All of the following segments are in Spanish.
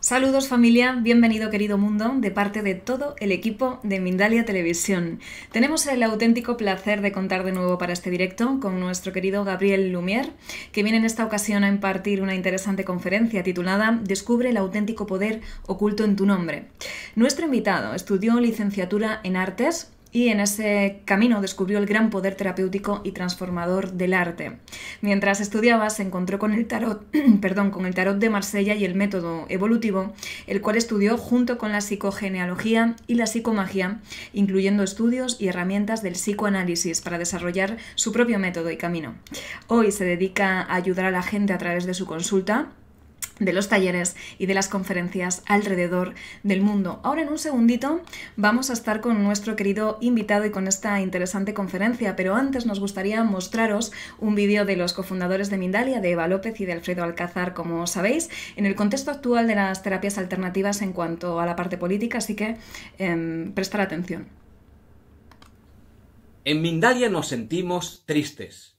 Saludos familia, bienvenido querido mundo de parte de todo el equipo de Mindalia Televisión. Tenemos el auténtico placer de contar de nuevo para este directo con nuestro querido Gabriel Lumier, que viene en esta ocasión a impartir una interesante conferencia titulada Descubre el auténtico poder oculto en tu nombre. Nuestro invitado estudió licenciatura en artes y en ese camino descubrió el gran poder terapéutico y transformador del arte. Mientras estudiaba se encontró con el tarot, perdón, con el tarot de Marsella y el método evolutivo, el cual estudió junto con la psicogenealogía y la psicomagia, incluyendo estudios y herramientas del psicoanálisis para desarrollar su propio método y camino. Hoy se dedica a ayudar a la gente a través de su consulta de los talleres y de las conferencias alrededor del mundo. Ahora en un segundito vamos a estar con nuestro querido invitado y con esta interesante conferencia, pero antes nos gustaría mostraros un vídeo de los cofundadores de Mindalia, de Eva López y de Alfredo Alcázar, como sabéis, en el contexto actual de las terapias alternativas en cuanto a la parte política, así que em, prestar atención. En Mindalia nos sentimos tristes,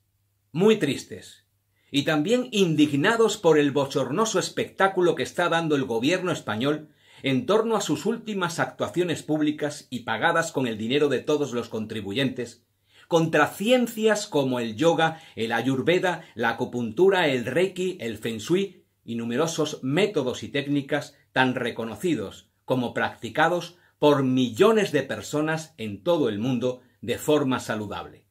muy tristes y también indignados por el bochornoso espectáculo que está dando el gobierno español en torno a sus últimas actuaciones públicas y pagadas con el dinero de todos los contribuyentes, contra ciencias como el yoga, el ayurveda, la acupuntura, el reiki, el feng shui y numerosos métodos y técnicas tan reconocidos como practicados por millones de personas en todo el mundo de forma saludable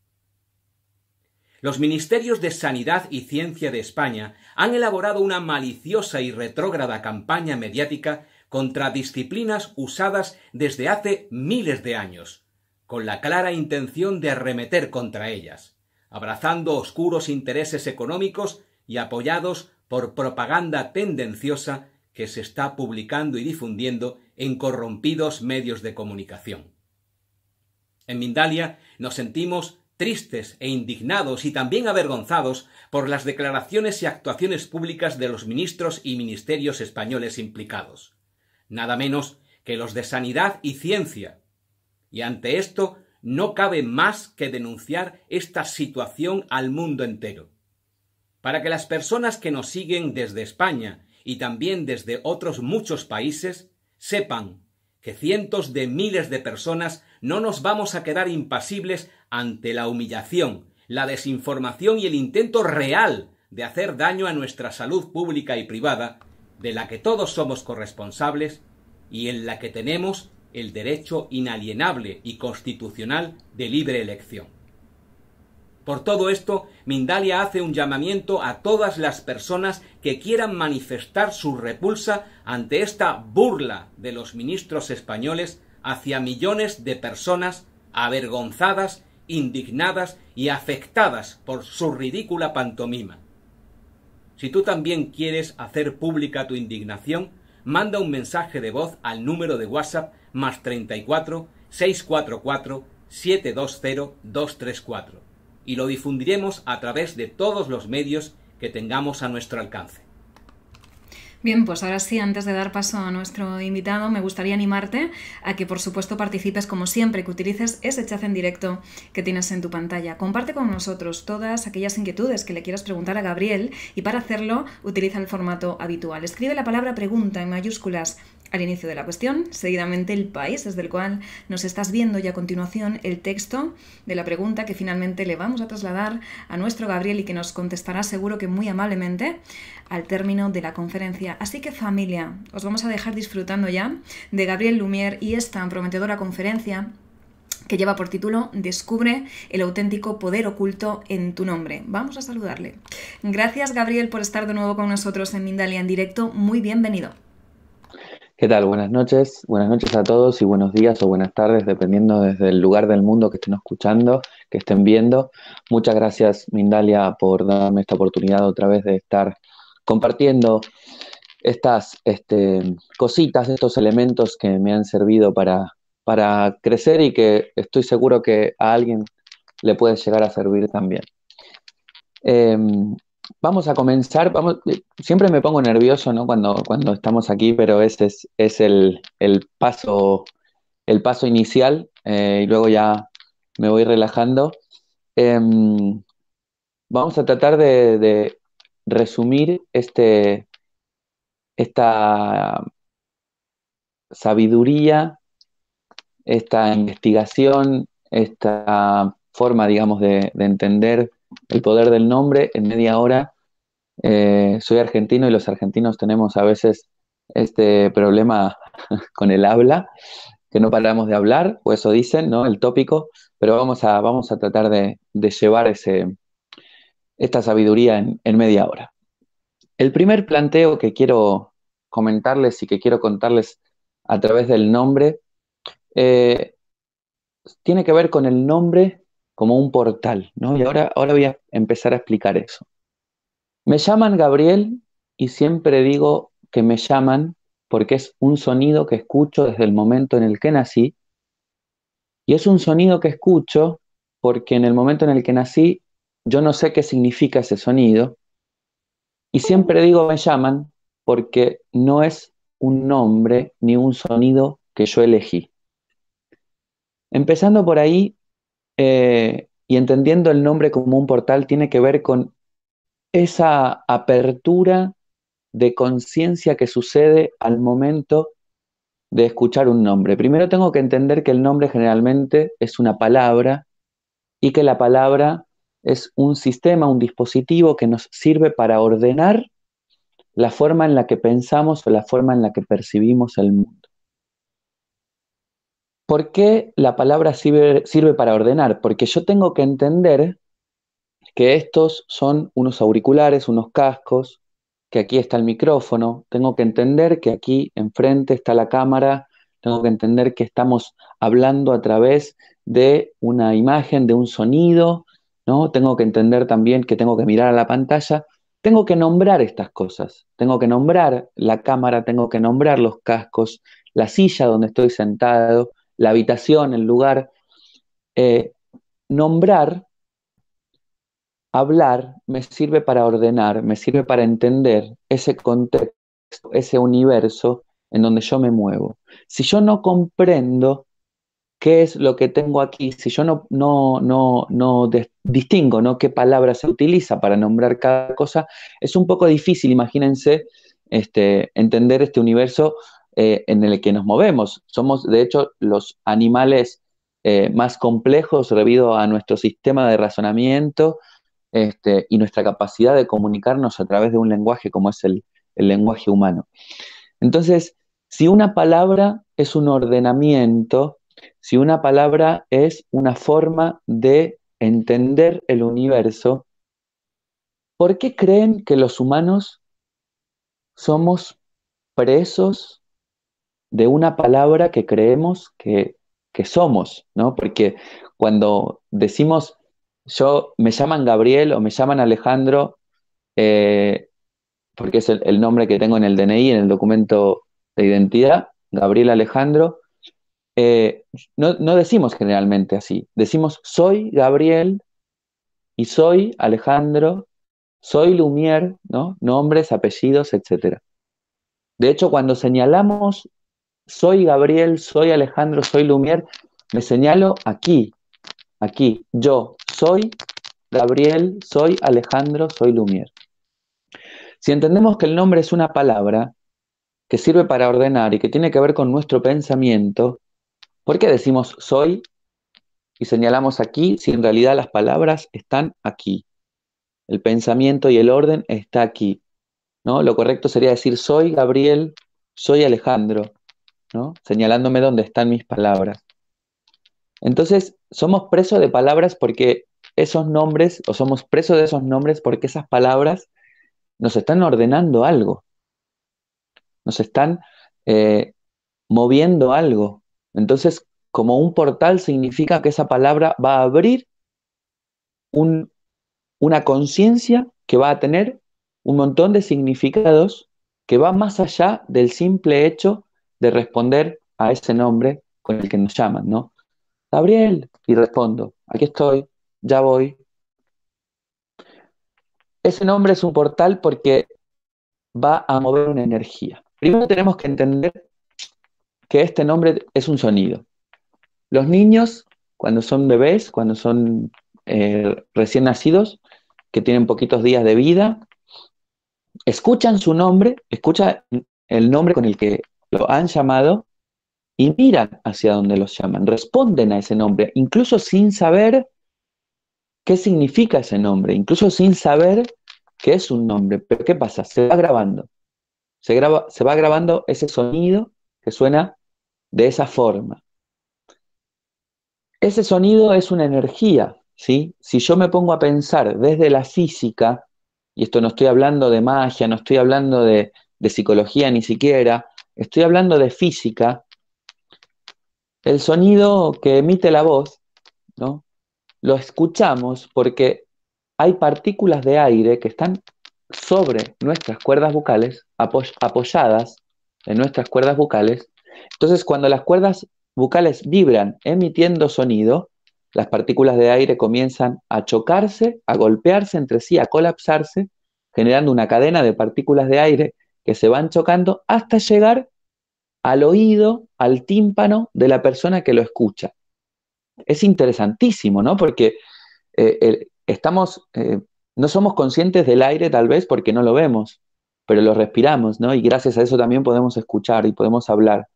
los ministerios de Sanidad y Ciencia de España han elaborado una maliciosa y retrógrada campaña mediática contra disciplinas usadas desde hace miles de años, con la clara intención de arremeter contra ellas, abrazando oscuros intereses económicos y apoyados por propaganda tendenciosa que se está publicando y difundiendo en corrompidos medios de comunicación. En Mindalia nos sentimos tristes e indignados y también avergonzados por las declaraciones y actuaciones públicas de los ministros y ministerios españoles implicados, nada menos que los de Sanidad y Ciencia. Y ante esto no cabe más que denunciar esta situación al mundo entero. Para que las personas que nos siguen desde España y también desde otros muchos países sepan que cientos de miles de personas no nos vamos a quedar impasibles ante la humillación, la desinformación y el intento real de hacer daño a nuestra salud pública y privada, de la que todos somos corresponsables y en la que tenemos el derecho inalienable y constitucional de libre elección. Por todo esto, Mindalia hace un llamamiento a todas las personas que quieran manifestar su repulsa ante esta burla de los ministros españoles hacia millones de personas avergonzadas indignadas y afectadas por su ridícula pantomima. Si tú también quieres hacer pública tu indignación, manda un mensaje de voz al número de WhatsApp más 34 644 720 234 y lo difundiremos a través de todos los medios que tengamos a nuestro alcance. Bien, pues ahora sí, antes de dar paso a nuestro invitado, me gustaría animarte a que por supuesto participes como siempre, que utilices ese chat en directo que tienes en tu pantalla. Comparte con nosotros todas aquellas inquietudes que le quieras preguntar a Gabriel y para hacerlo utiliza el formato habitual. Escribe la palabra pregunta en mayúsculas al inicio de la cuestión, seguidamente el país desde el cual nos estás viendo y a continuación el texto de la pregunta que finalmente le vamos a trasladar a nuestro Gabriel y que nos contestará seguro que muy amablemente al término de la conferencia. Así que familia, os vamos a dejar disfrutando ya de Gabriel Lumier y esta prometedora conferencia que lleva por título Descubre el auténtico poder oculto en tu nombre. Vamos a saludarle. Gracias Gabriel por estar de nuevo con nosotros en Mindalia en directo. Muy bienvenido. ¿Qué tal? Buenas noches. Buenas noches a todos y buenos días o buenas tardes, dependiendo desde el lugar del mundo que estén escuchando, que estén viendo. Muchas gracias, Mindalia, por darme esta oportunidad otra vez de estar compartiendo estas este, cositas, estos elementos que me han servido para, para crecer y que estoy seguro que a alguien le puede llegar a servir también. Em, Vamos a comenzar, vamos, eh, siempre me pongo nervioso cuando, cuando estamos aquí, pero ese es, el, paso, el paso inicial eh, y luego ya me voy relajando. Em, vamos a tratar de, resumir este, esta sabiduría, esta investigación, esta forma, digamos, de, de entender el poder del nombre en media hora. Eh, soy argentino y los argentinos tenemos a veces este problema con el habla, que no paramos de hablar, o eso dicen, ¿no? El tópico, pero vamos a, vamos a tratar de, llevar ese, esta sabiduría en, media hora. El primer planteo que quiero comentarles y que quiero contarles a través del nombre eh, tiene que ver con el nombre como un portal, ¿no? Y ahora, ahora voy a empezar a explicar eso. Me llaman Gabriel y siempre digo que me llaman porque es un sonido que escucho desde el momento en el que nací y es un sonido que escucho porque en el momento en el que nací yo no sé qué significa ese sonido y siempre digo me llaman porque no es un nombre ni un sonido que yo elegí. Empezando por ahí, eh, y entendiendo el nombre como un portal tiene que ver con esa apertura de conciencia que sucede al momento de escuchar un nombre. Primero tengo que entender que el nombre generalmente es una palabra y que la palabra es un sistema, un dispositivo que nos sirve para ordenar la forma en la que pensamos o la forma en la que percibimos el mundo. ¿Por qué la palabra sirve, para ordenar? Porque yo tengo que entender que estos son unos auriculares, unos cascos, que aquí está el micrófono, tengo que entender que aquí enfrente está la cámara, tengo que entender que estamos hablando a través de una imagen, de un sonido, ¿no? Tengo que entender también que tengo que mirar a la pantalla, tengo que nombrar estas cosas, tengo que nombrar la cámara, tengo que nombrar los cascos, la silla donde estoy sentado, la habitación, el lugar, eh, nombrar, hablar, me sirve para ordenar, me sirve para entender ese contexto, ese universo en donde yo me muevo. Si yo no comprendo qué es lo que tengo aquí, si yo no, no, distingo ¿no? qué palabra se utiliza para nombrar cada cosa, es un poco difícil, imagínense, este, entender este universo eh, en el que nos movemos. Somos, de hecho, los animales eh, más complejos debido a nuestro sistema de razonamiento este, y nuestra capacidad de comunicarnos a través de un lenguaje como es el lenguaje humano. Entonces, si una palabra es un ordenamiento, si una palabra es una forma de entender el universo, ¿por qué creen que los humanos somos presos de una palabra que creemos que, somos, ¿no? Porque cuando decimos, yo me llaman Gabriel o me llaman Alejandro, eh, porque es el, nombre que tengo en el DNI, en el documento de identidad, Gabriel Alejandro, eh, no, no decimos generalmente así, decimos soy Gabriel y soy Alejandro, soy Lumier, ¿no? Nombres, apellidos, etc. De hecho, cuando señalamos soy Gabriel, soy Alejandro, soy Lumier, me señalo aquí, aquí, yo soy Gabriel, soy Alejandro, soy Lumier. Si entendemos que el nombre es una palabra que sirve para ordenar y que tiene que ver con nuestro pensamiento, ¿por qué decimos soy y señalamos aquí si en realidad las palabras están aquí? El pensamiento y el orden está aquí. ¿no? Lo correcto sería decir soy Gabriel, soy Alejandro, señalándome dónde están mis palabras. Entonces, somos presos de palabras porque esos nombres, o somos presos de esos nombres porque esas palabras nos están ordenando algo, nos están eh, moviendo algo. Entonces, como un portal significa que esa palabra va a abrir una conciencia que va a tener un montón de significados que va más allá del simple hecho de responder a ese nombre con el que nos llaman, ¿no? Gabriel, y respondo, aquí estoy, ya voy. Ese nombre es un portal porque va a mover una energía. Primero tenemos que entender que este nombre es un sonido. Los niños, cuando son bebés, cuando son eh, recién nacidos, que tienen poquitos días de vida, escuchan su nombre, escuchan el nombre con el que lo han llamado y miran hacia donde los llaman, responden a ese nombre, incluso sin saber qué significa ese nombre, incluso sin saber qué es un nombre. Pero ¿qué pasa? Se va grabando. Se, se va grabando ese sonido que suena de esa forma. Ese sonido es una energía, ¿sí? Si yo me pongo a pensar desde la física, y esto no estoy hablando de magia, no estoy hablando de psicología ni siquiera, estoy hablando de física, el sonido que emite la voz, ¿no? Lo escuchamos porque hay partículas de aire que están sobre nuestras cuerdas vocales, apoyadas en nuestras cuerdas vocales. Entonces, cuando las cuerdas vocales vibran emitiendo sonido, las partículas de aire comienzan a chocarse, a golpearse entre sí, a colapsarse, generando una cadena de partículas de aire que se van chocando hasta llegar al oído, al tímpano de la persona que lo escucha. Es interesantísimo, ¿no? Porque eh, estamos, eh, no somos conscientes del aire tal vez porque no lo vemos, pero lo respiramos, ¿no? Y gracias a eso también podemos escuchar y podemos hablar.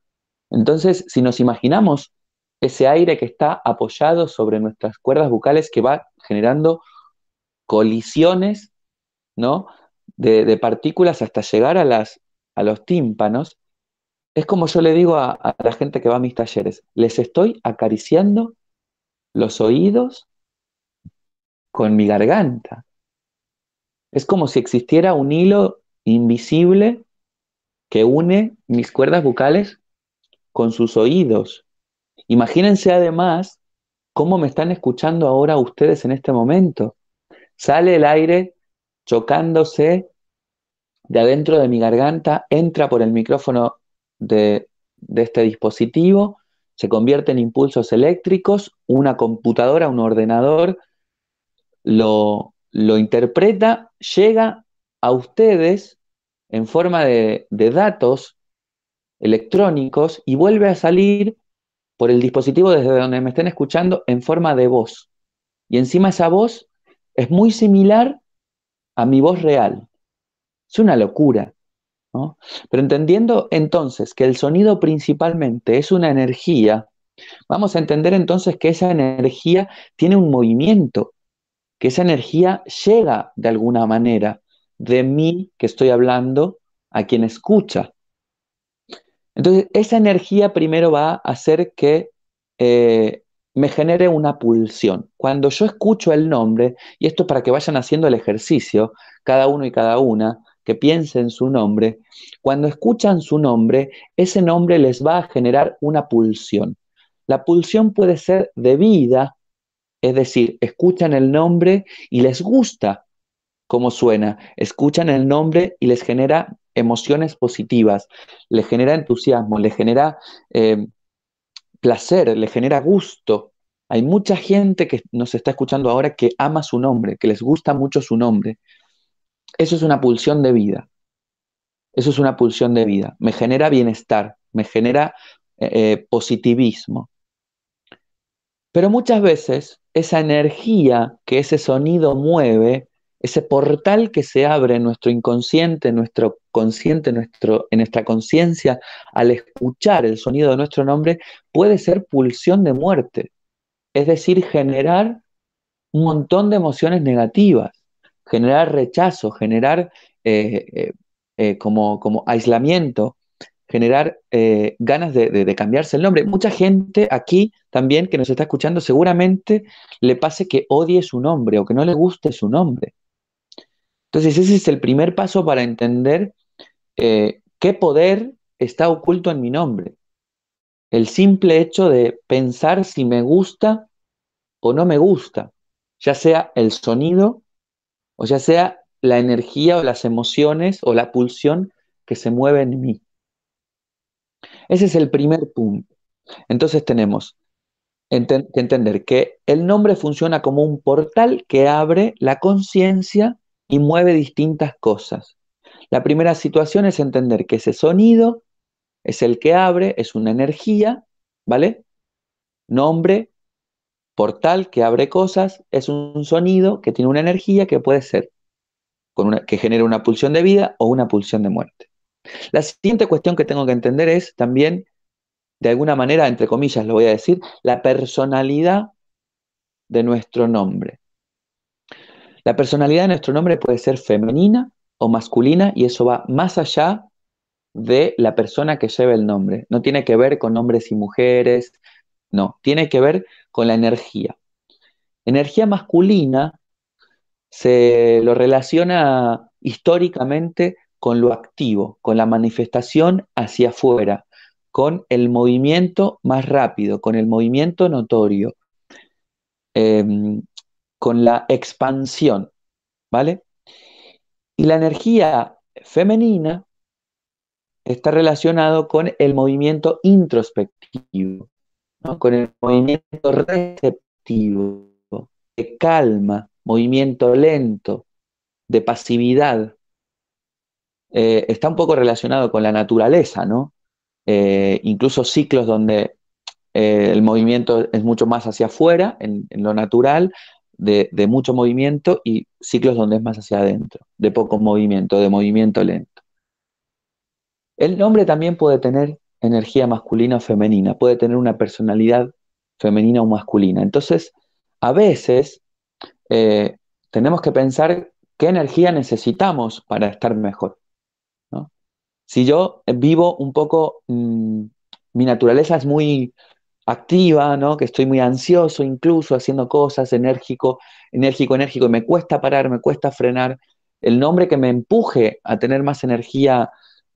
Entonces, si nos imaginamos ese aire que está apoyado sobre nuestras cuerdas bucales que va generando colisiones, ¿no? de, partículas hasta llegar a, las, a los tímpanos, es como yo le digo a, a, la gente que va a mis talleres, les estoy acariciando los oídos con mi garganta. Es como si existiera un hilo invisible que une mis cuerdas vocales con sus oídos. Imagínense además cómo me están escuchando ahora ustedes en este momento. Sale el aire chocándose de adentro de mi garganta entra por el micrófono de, este dispositivo, se convierte en impulsos eléctricos, una computadora, un ordenador lo, interpreta, llega a ustedes en forma de, de datos electrónicos y vuelve a salir por el dispositivo desde donde me estén escuchando en forma de voz. Y encima esa voz es muy similar a mi voz real. Es una locura. Pero entendiendo entonces que el sonido principalmente es una energía, vamos a entender entonces que esa energía tiene un movimiento, que esa energía llega de alguna manera de mí que estoy hablando a quien escucha. Entonces, esa energía primero va a hacer que eh, me genere una pulsión. Cuando yo escucho el nombre, y esto es para que vayan haciendo el ejercicio, cada uno y cada una, que piensen su nombre, cuando escuchan su nombre, ese nombre les va a generar una pulsión. La pulsión puede ser de vida, es decir, escuchan el nombre y les gusta cómo suena, escuchan el nombre y les genera emociones positivas, les genera entusiasmo, les genera eh, placer, les genera gusto. Hay mucha gente que nos está escuchando ahora que ama su nombre, que les gusta mucho su nombre. Eso es una pulsión de vida. Eso es una pulsión de vida. Me genera bienestar, me genera eh, eh, positivismo. Pero muchas veces esa energía que ese sonido mueve, ese portal que se abre en nuestro inconsciente, nuestro consciente, nuestro, en nuestra conciencia, al escuchar el sonido de nuestro nombre, puede ser pulsión de muerte. Es decir, generar un montón de emociones negativas generar rechazo, generar eh, eh, eh, como, como aislamiento, generar ganas de, cambiarse el nombre. Mucha gente aquí también que nos está escuchando seguramente le pase que odie su nombre o que no le guste su nombre. Entonces ese es el primer paso para entender qué poder está oculto en mi nombre. El simple hecho de pensar si me gusta o no me gusta, ya sea el sonido o sea, sea la energía o las emociones o la pulsión que se mueve en mí. Ese es el primer punto. Entonces tenemos que entender que el nombre funciona como un portal que abre la conciencia y mueve distintas cosas. La primera situación es entender que ese sonido es el que abre, es una energía, ¿vale? Nombre, Portal que abre cosas es un sonido que tiene una energía que puede ser con una, que genera una pulsión de vida o una pulsión de muerte. La siguiente cuestión que tengo que entender es también, de alguna manera, entre comillas lo voy a decir, la personalidad de nuestro nombre. La personalidad de nuestro nombre puede ser femenina o masculina y eso va más allá de la persona que lleva el nombre. No tiene que ver con hombres y mujeres, no, tiene que ver con la energía. Energía masculina se lo relaciona históricamente con lo activo, con la manifestación hacia afuera, con el movimiento más rápido, con el movimiento notorio, em, con la expansión, ¿vale? Y la energía femenina está relacionado con el movimiento introspectivo, con el movimiento receptivo, de calma, movimiento lento, de pasividad. Eh, está un poco relacionado con la naturaleza, ¿no? Eh, incluso ciclos donde eh, el movimiento es mucho más hacia afuera, en, lo natural, de, de, mucho movimiento, y ciclos donde es más hacia adentro, de poco movimiento, de movimiento lento. El nombre también puede tener energía masculina o femenina, puede tener una personalidad femenina o masculina. Entonces, a veces eh, tenemos que pensar qué energía necesitamos para estar mejor. Si yo vivo un poco, mm, mi naturaleza es muy activa, ¿no? que estoy muy ansioso, incluso haciendo cosas, enérgico, enérgico, enérgico, y me cuesta parar, me cuesta frenar, el nombre que me empuje a tener más energía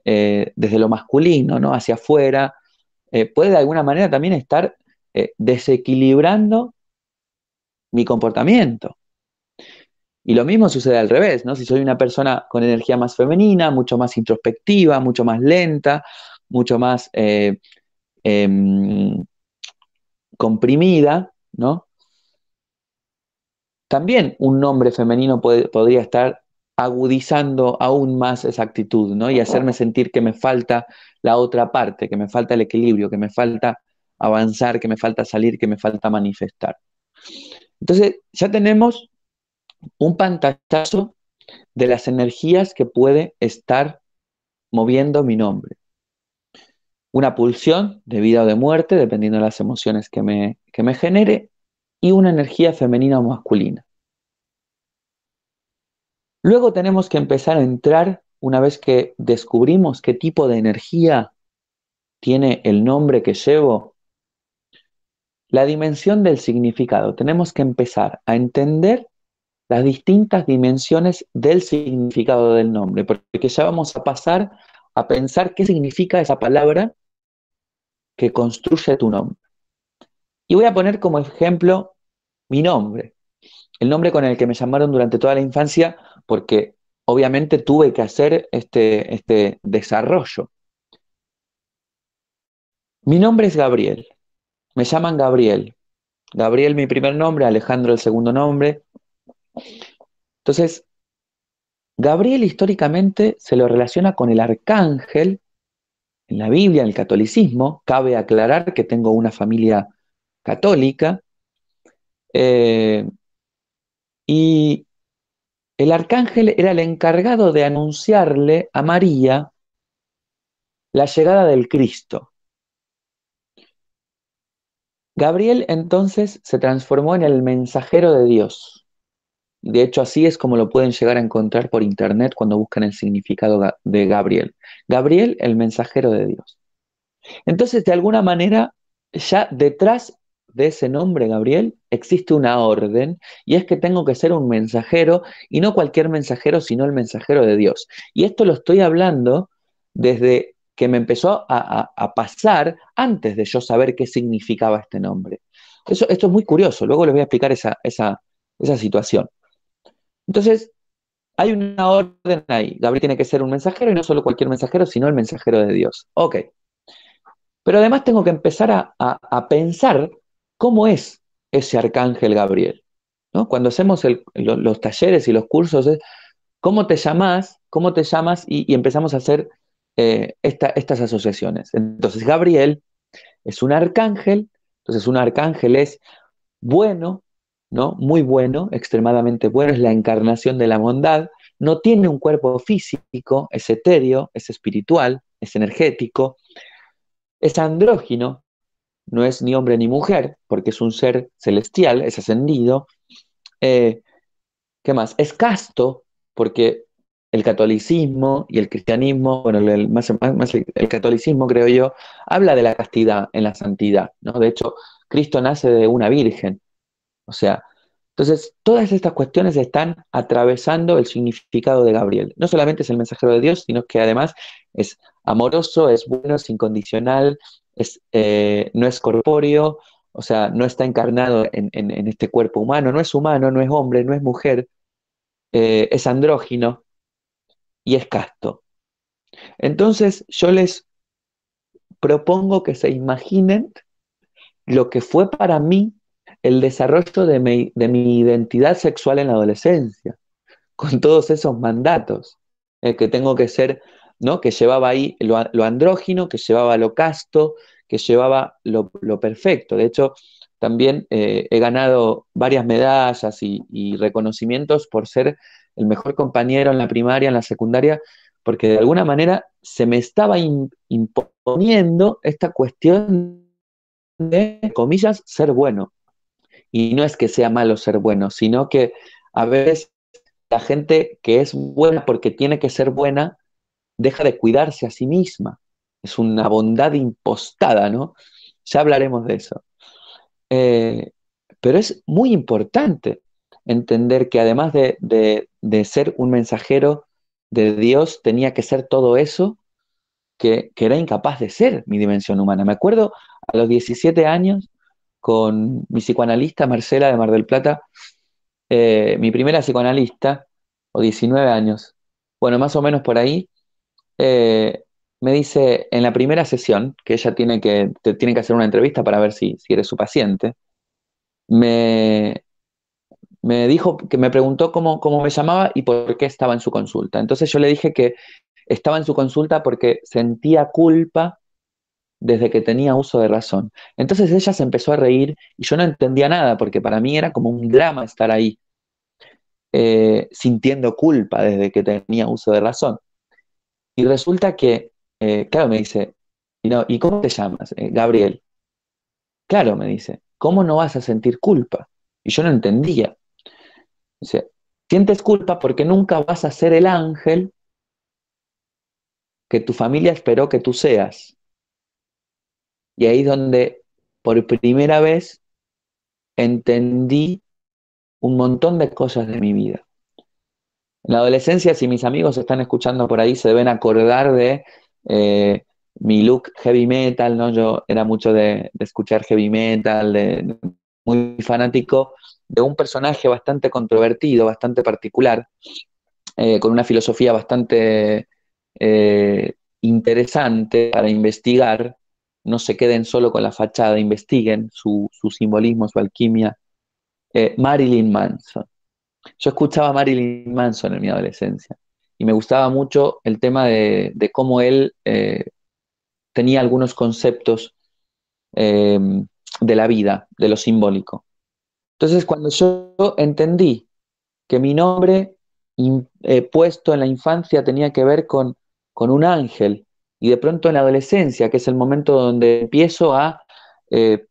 eh, desde lo masculino, ¿no? Hacia afuera, eh, puede de alguna manera también estar eh, desequilibrando mi comportamiento. Y lo mismo sucede al revés, ¿no? Si soy una persona con energía más femenina, mucho más introspectiva, mucho más lenta, mucho más em, comprimida, ¿no? También un nombre femenino podría estar agudizando aún más esa actitud, ¿no? Y hacerme sentir que me falta la otra parte, que me falta el equilibrio, que me falta avanzar, que me falta salir, que me falta manifestar. Entonces, ya tenemos un pantallazo de las energías que puede estar moviendo mi nombre. Una pulsión de vida o de muerte, dependiendo de las emociones que me, que me genere, y una energía femenina o masculina. Luego tenemos que empezar a entrar, una vez que descubrimos qué tipo de energía tiene el nombre que llevo, la dimensión del significado. Tenemos que empezar a entender las distintas dimensiones del significado del nombre, porque ya vamos a pasar a pensar qué significa esa palabra que construye tu nombre. Y voy a poner como ejemplo mi nombre, el nombre con el que me llamaron durante toda la infancia porque obviamente tuve que hacer este, este desarrollo. Mi nombre es Gabriel, me llaman Gabriel. Gabriel mi primer nombre, Alejandro el segundo nombre. Entonces, Gabriel históricamente se lo relaciona con el arcángel en la Biblia, en el catolicismo. Cabe aclarar que tengo una familia católica. Eh, y el arcángel era el encargado de anunciarle a María la llegada del Cristo. Gabriel entonces se transformó en el mensajero de Dios. De hecho, así es como lo pueden llegar a encontrar por internet cuando buscan el significado de Gabriel. Gabriel, el mensajero de Dios. Entonces, de alguna manera, ya detrás de ese nombre, Gabriel, existe una orden y es que tengo que ser un mensajero y no cualquier mensajero, sino el mensajero de Dios. Y esto lo estoy hablando desde que me empezó a, pasar antes de yo saber qué significaba este nombre. Eso, esto es muy curioso, luego les voy a explicar esa, situación. Entonces, hay una orden ahí. Gabriel tiene que ser un mensajero y no solo cualquier mensajero, sino el mensajero de Dios. Ok. Pero además tengo que empezar a, a, a pensar ¿Cómo es ese arcángel Gabriel? Cuando hacemos los talleres y los cursos, ¿cómo te llamas? ¿Cómo te llamas? Y, empezamos a hacer eh, estas asociaciones. Entonces, Gabriel es un arcángel, entonces un arcángel es bueno, ¿no? Muy bueno, extremadamente bueno, es la encarnación de la bondad, no tiene un cuerpo físico, es etéreo, es espiritual, es energético, es andrógino, no es ni hombre ni mujer, porque es un ser celestial, es ascendido. Eh, ¿Qué más? Es casto, porque el catolicismo y el cristianismo, bueno, el, catolicismo, creo yo, habla de la castidad en la santidad, ¿no? De hecho, Cristo nace de una virgen. O sea, entonces, todas estas cuestiones están atravesando el significado de Gabriel. No solamente es el mensajero de Dios, sino que además es amoroso, es bueno, es incondicional, eh, no es corpóreo, o sea, no está encarnado en, este cuerpo humano, no es humano, no es hombre, no es mujer, eh, es andrógino y es casto. Entonces yo les propongo que se imaginen lo que fue para mí el desarrollo de mi, de mi identidad sexual en la adolescencia, con todos esos mandatos, el eh, que tengo que ser ¿no? Que llevaba ahí lo, andrógino, que llevaba lo casto, que llevaba lo, perfecto. De hecho, también eh, he ganado varias medallas y, y reconocimientos por ser el mejor compañero en la primaria, en la secundaria, porque de alguna manera se me estaba imponiendo esta cuestión de, comillas, ser bueno. Y no es que sea malo ser bueno, sino que a veces la gente que es buena porque tiene que ser buena, deja de cuidarse a sí misma. Es una bondad impostada, ¿no? Ya hablaremos de eso. Eh, pero es muy importante entender que además de, ser un mensajero de Dios, tenía que ser todo eso que, era incapaz de ser mi dimensión humana. Me acuerdo a los 17 años con mi psicoanalista Marcela de Mar del Plata, eh, mi primera psicoanalista, o 19 años, bueno, más o menos por ahí, eh, me dice en la primera sesión, que ella tiene que, que hacer una entrevista para ver si, eres su paciente, me, me dijo que me preguntó cómo, me llamaba y por qué estaba en su consulta. Entonces yo le dije que estaba en su consulta porque sentía culpa desde que tenía uso de razón. Entonces ella se empezó a reír y yo no entendía nada porque para mí era como un drama estar ahí eh, sintiendo culpa desde que tenía uso de razón. Y resulta que, eh, claro, me dice, y, no, ¿y cómo te llamas? Eh, Gabriel. Claro, me dice, ¿cómo no vas a sentir culpa? Y yo no entendía. Dice, sientes culpa porque nunca vas a ser el ángel que tu familia esperó que tú seas. Y ahí es donde por primera vez entendí un montón de cosas de mi vida. En la adolescencia, si mis amigos están escuchando por ahí, se deben acordar de eh, mi look heavy metal, ¿no? Yo era mucho de, escuchar heavy metal, muy fanático de un personaje bastante controvertido, bastante particular, eh, con una filosofía bastante eh, interesante para investigar. No se queden solo con la fachada, investiguen su, simbolismo, su alquimia. Marilyn Manson. Yo escuchaba a Marilyn Manson en mi adolescencia y me gustaba mucho el tema de, cómo él eh, tenía algunos conceptos em, de la vida, de lo simbólico. Entonces, cuando yo entendí que mi nombre eh, puesto en la infancia tenía que ver con, un ángel, y de pronto en la adolescencia, que es el momento donde empiezo a eh,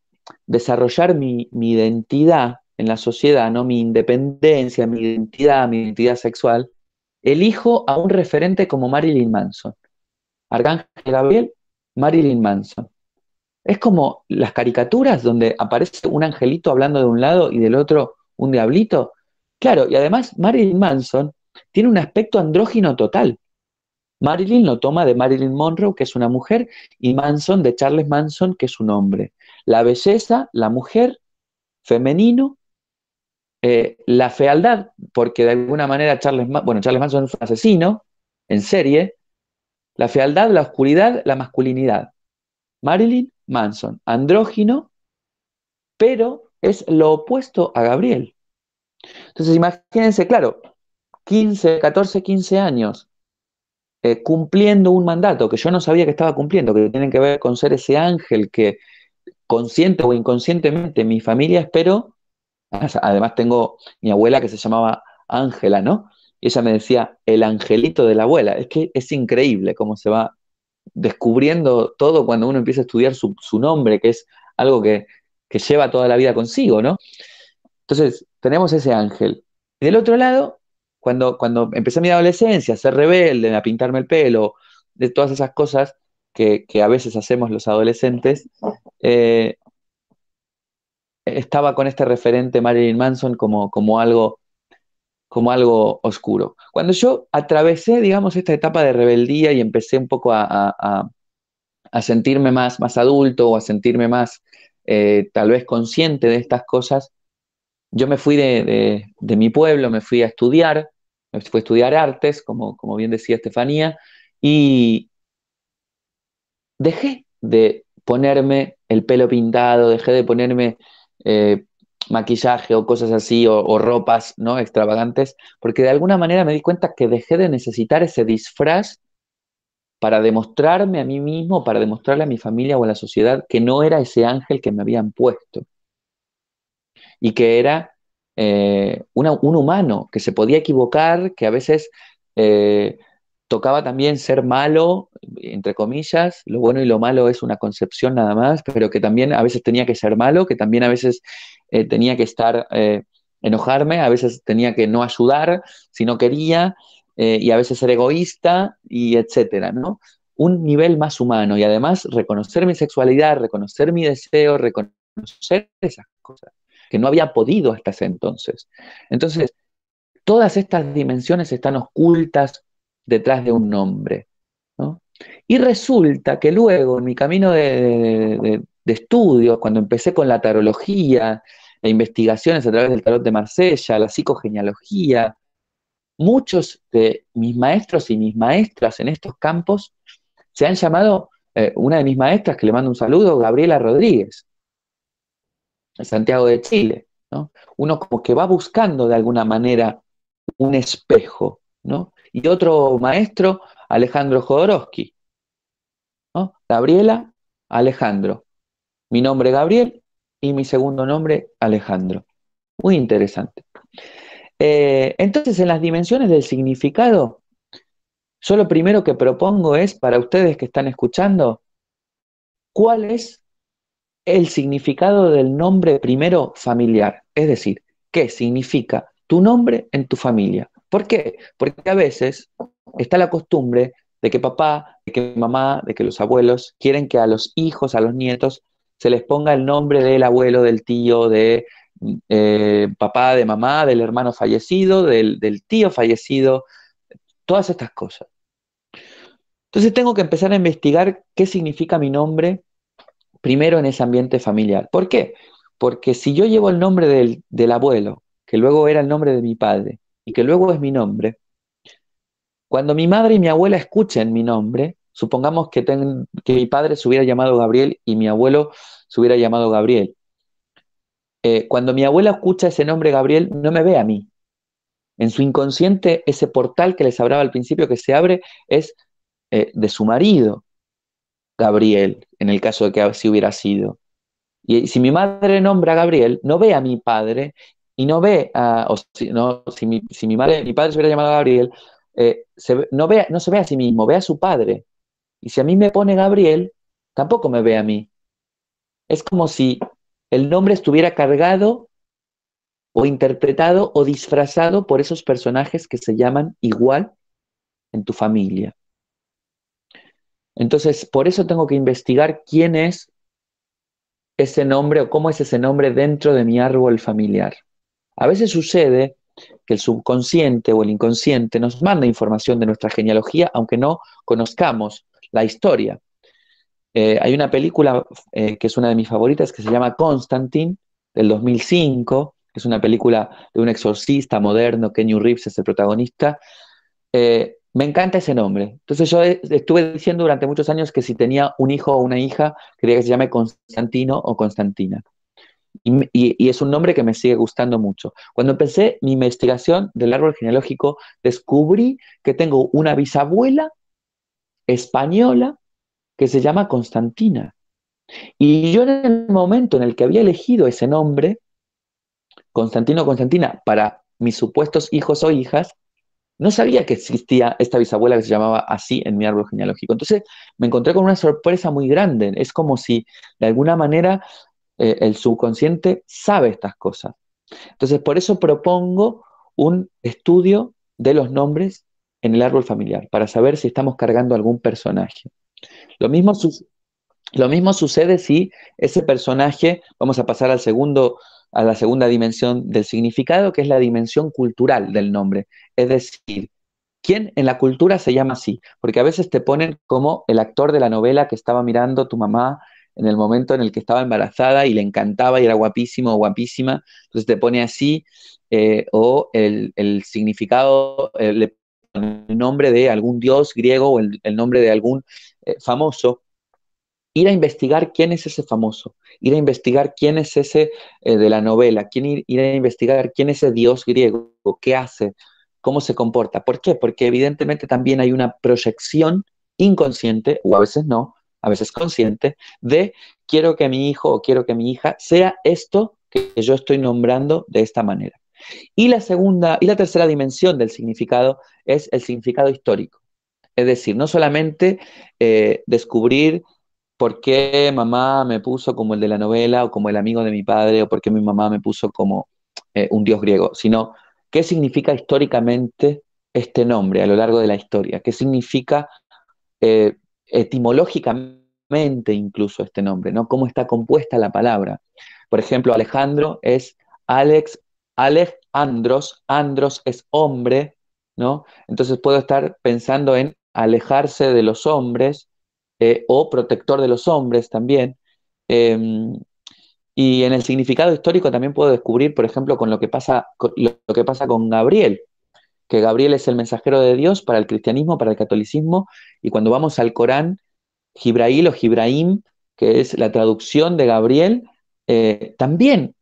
desarrollar mi, mi identidad, en la sociedad, ¿no? mi independencia, mi identidad, mi identidad sexual, elijo a un referente como Marilyn Manson. Arcángel Gabriel, Marilyn Manson. Es como las caricaturas donde aparece un angelito hablando de un lado y del otro un diablito. Claro, y además Marilyn Manson tiene un aspecto andrógino total. Marilyn lo toma de Marilyn Monroe, que es una mujer, y Manson de Charles Manson, que es un hombre. La belleza, la mujer, femenino, eh, la fealdad, porque de alguna manera Charles, bueno, Charles Manson es un asesino en serie, la fealdad, la oscuridad, la masculinidad. Marilyn Manson, andrógino, pero es lo opuesto a Gabriel. Entonces imagínense, claro, 15, 14, 15 años eh, cumpliendo un mandato que yo no sabía que estaba cumpliendo, que tienen que ver con ser ese ángel que consciente o inconscientemente mi familia espero Además tengo mi abuela que se llamaba Ángela, ¿no? Y ella me decía, el angelito de la abuela. Es que es increíble cómo se va descubriendo todo cuando uno empieza a estudiar su, nombre, que es algo que, lleva toda la vida consigo, ¿no? Entonces, tenemos ese ángel. Y del otro lado, cuando, cuando empecé mi adolescencia, a ser rebelde, a pintarme el pelo, de todas esas cosas que, a veces hacemos los adolescentes, eh, estaba con este referente Marilyn Manson como, como, algo, como algo oscuro. Cuando yo atravesé, digamos, esta etapa de rebeldía y empecé un poco a, sentirme más, más adulto o a sentirme más eh, tal vez consciente de estas cosas, yo me fui de, mi pueblo, me fui a estudiar, me fui a estudiar artes, como, como bien decía Estefanía, y dejé de ponerme el pelo pintado, dejé de ponerme eh, maquillaje o cosas así, o, ropas ¿no? extravagantes, porque de alguna manera me di cuenta que dejé de necesitar ese disfraz para demostrarme a mí mismo, para demostrarle a mi familia o a la sociedad que no era ese ángel que me habían puesto. Y que era eh, un humano, que se podía equivocar, que a veces eh, tocaba también ser malo, entre comillas, lo bueno y lo malo es una concepción nada más, pero que también a veces tenía que ser malo, que también a veces eh, tenía que estar, eh, enojarme, a veces tenía que no ayudar si no quería, eh, y a veces ser egoísta, y etcétera, ¿no? Un nivel más humano y además reconocer mi sexualidad, reconocer mi deseo, reconocer esas cosas que no había podido hasta ese entonces. Entonces, todas estas dimensiones están ocultas, detrás de un nombre. ¿no? Y resulta que luego, en mi camino de, estudio cuando empecé con la tarología, e investigaciones a través del tarot de Marsella, la psicogenealogía, muchos de mis maestros y mis maestras en estos campos se han llamado, eh, una de mis maestras, que le mando un saludo, Gabriela Rodríguez, de Santiago de Chile. ¿no? Uno como que va buscando de alguna manera un espejo, ¿no? y otro maestro, Alejandro Jodorowsky. Gabriela, Alejandro. Mi nombre Gabriel y mi segundo nombre Alejandro. Muy interesante. Eh, entonces, en las dimensiones del significado, yo lo primero que propongo es para ustedes que están escuchando, ¿cuál es el significado del nombre primero familiar? Es decir, ¿qué significa tu nombre en tu familia? ¿Por qué? Porque a veces está la costumbre de que papá, de que mamá, de que los abuelos quieren que a los hijos, a los nietos, se les ponga el nombre del abuelo, del tío, de eh, papá, de mamá, del hermano fallecido, del, tío fallecido, todas estas cosas. Entonces tengo que empezar a investigar qué significa mi nombre primero en ese ambiente familiar. ¿Por qué? Porque si yo llevo el nombre del abuelo, que luego era el nombre de mi padre, y que luego es mi nombre, cuando mi madre y mi abuela escuchen mi nombre, supongamos que, mi padre se hubiera llamado Gabriel y mi abuelo se hubiera llamado Gabriel. Eh, cuando mi abuela escucha ese nombre Gabriel, no me ve a mí. En su inconsciente, ese portal que les hablaba al principio que se abre es eh, de su marido, Gabriel, en el caso de que así hubiera sido. Y si mi madre nombra a Gabriel, no ve a mi padre y no ve a, o si, no, si, mi, madre, mi padre se hubiera llamado Gabriel, eh, no, ve, no se ve a sí mismo, ve a su padre. Y si a mí me pone Gabriel, tampoco me ve a mí. Es como si el nombre estuviera cargado o interpretado o disfrazado por esos personajes que se llaman igual en tu familia. Entonces, por eso tengo que investigar quién es ese nombre o cómo es ese nombre dentro de mi árbol familiar. A veces sucede que el subconsciente o el inconsciente nos manda información de nuestra genealogía, aunque no conozcamos la historia. Eh, hay una película eh, que es una de mis favoritas que se llama Constantine, del 2005, que es una película de un exorcista moderno, Kenny Reeves es el protagonista. Eh, me encanta ese nombre. Entonces yo estuve diciendo durante muchos años que si tenía un hijo o una hija, quería que se llame Constantino o Constantina. Y, es un nombre que me sigue gustando mucho. Cuando empecé mi investigación del árbol genealógico, descubrí que tengo una bisabuela española que se llama Constantina. Y yo en el momento en el que había elegido ese nombre, Constantino Constantina, para mis supuestos hijos o hijas, no sabía que existía esta bisabuela que se llamaba así en mi árbol genealógico. Entonces me encontré con una sorpresa muy grande. Es como si de alguna manera eh, el subconsciente sabe estas cosas. Entonces, por eso propongo un estudio de los nombres en el árbol familiar, para saber si estamos cargando algún personaje. Lo mismo, lo mismo sucede si ese personaje, vamos a pasar al segundo, a la segunda dimensión del significado, que es la dimensión cultural del nombre. Es decir, ¿quién en la cultura se llama así? Porque a veces te ponen como el actor de la novela que estaba mirando tu mamá en el momento en el que estaba embarazada y le encantaba y era guapísimo o guapísima, entonces te pone así, eh, o el, significado, eh, el, nombre de algún dios griego o el, nombre de algún eh, famoso, ir a investigar quién es ese famoso, ir a investigar quién es ese de la novela, ir, a investigar quién es ese dios griego, qué hace, cómo se comporta. ¿Por qué? Porque evidentemente también hay una proyección inconsciente, o a veces no, a veces consciente, de quiero que mi hijo o quiero que mi hija sea esto que yo estoy nombrando de esta manera. Y la segunda y la tercera dimensión del significado es el significado histórico. Es decir, no solamente eh, descubrir por qué mamá me puso como el de la novela o como el amigo de mi padre o por qué mi mamá me puso como eh, un dios griego, sino qué significa históricamente este nombre a lo largo de la historia, qué significa eh, etimológicamente incluso este nombre, ¿no? Cómo está compuesta la palabra. Por ejemplo, Alejandro es Alex, Alex Andros, Andros es hombre, ¿no? Entonces puedo estar pensando en alejarse de los hombres eh, o protector de los hombres también. Em, y en el significado histórico también puedo descubrir, por ejemplo, con lo que pasa, con lo que pasa con Gabriel, que Gabriel es el mensajero de Dios para el cristianismo, para el catolicismo, y cuando vamos al Corán, Gibrail o Gibraim, que es la traducción de Gabriel, eh, también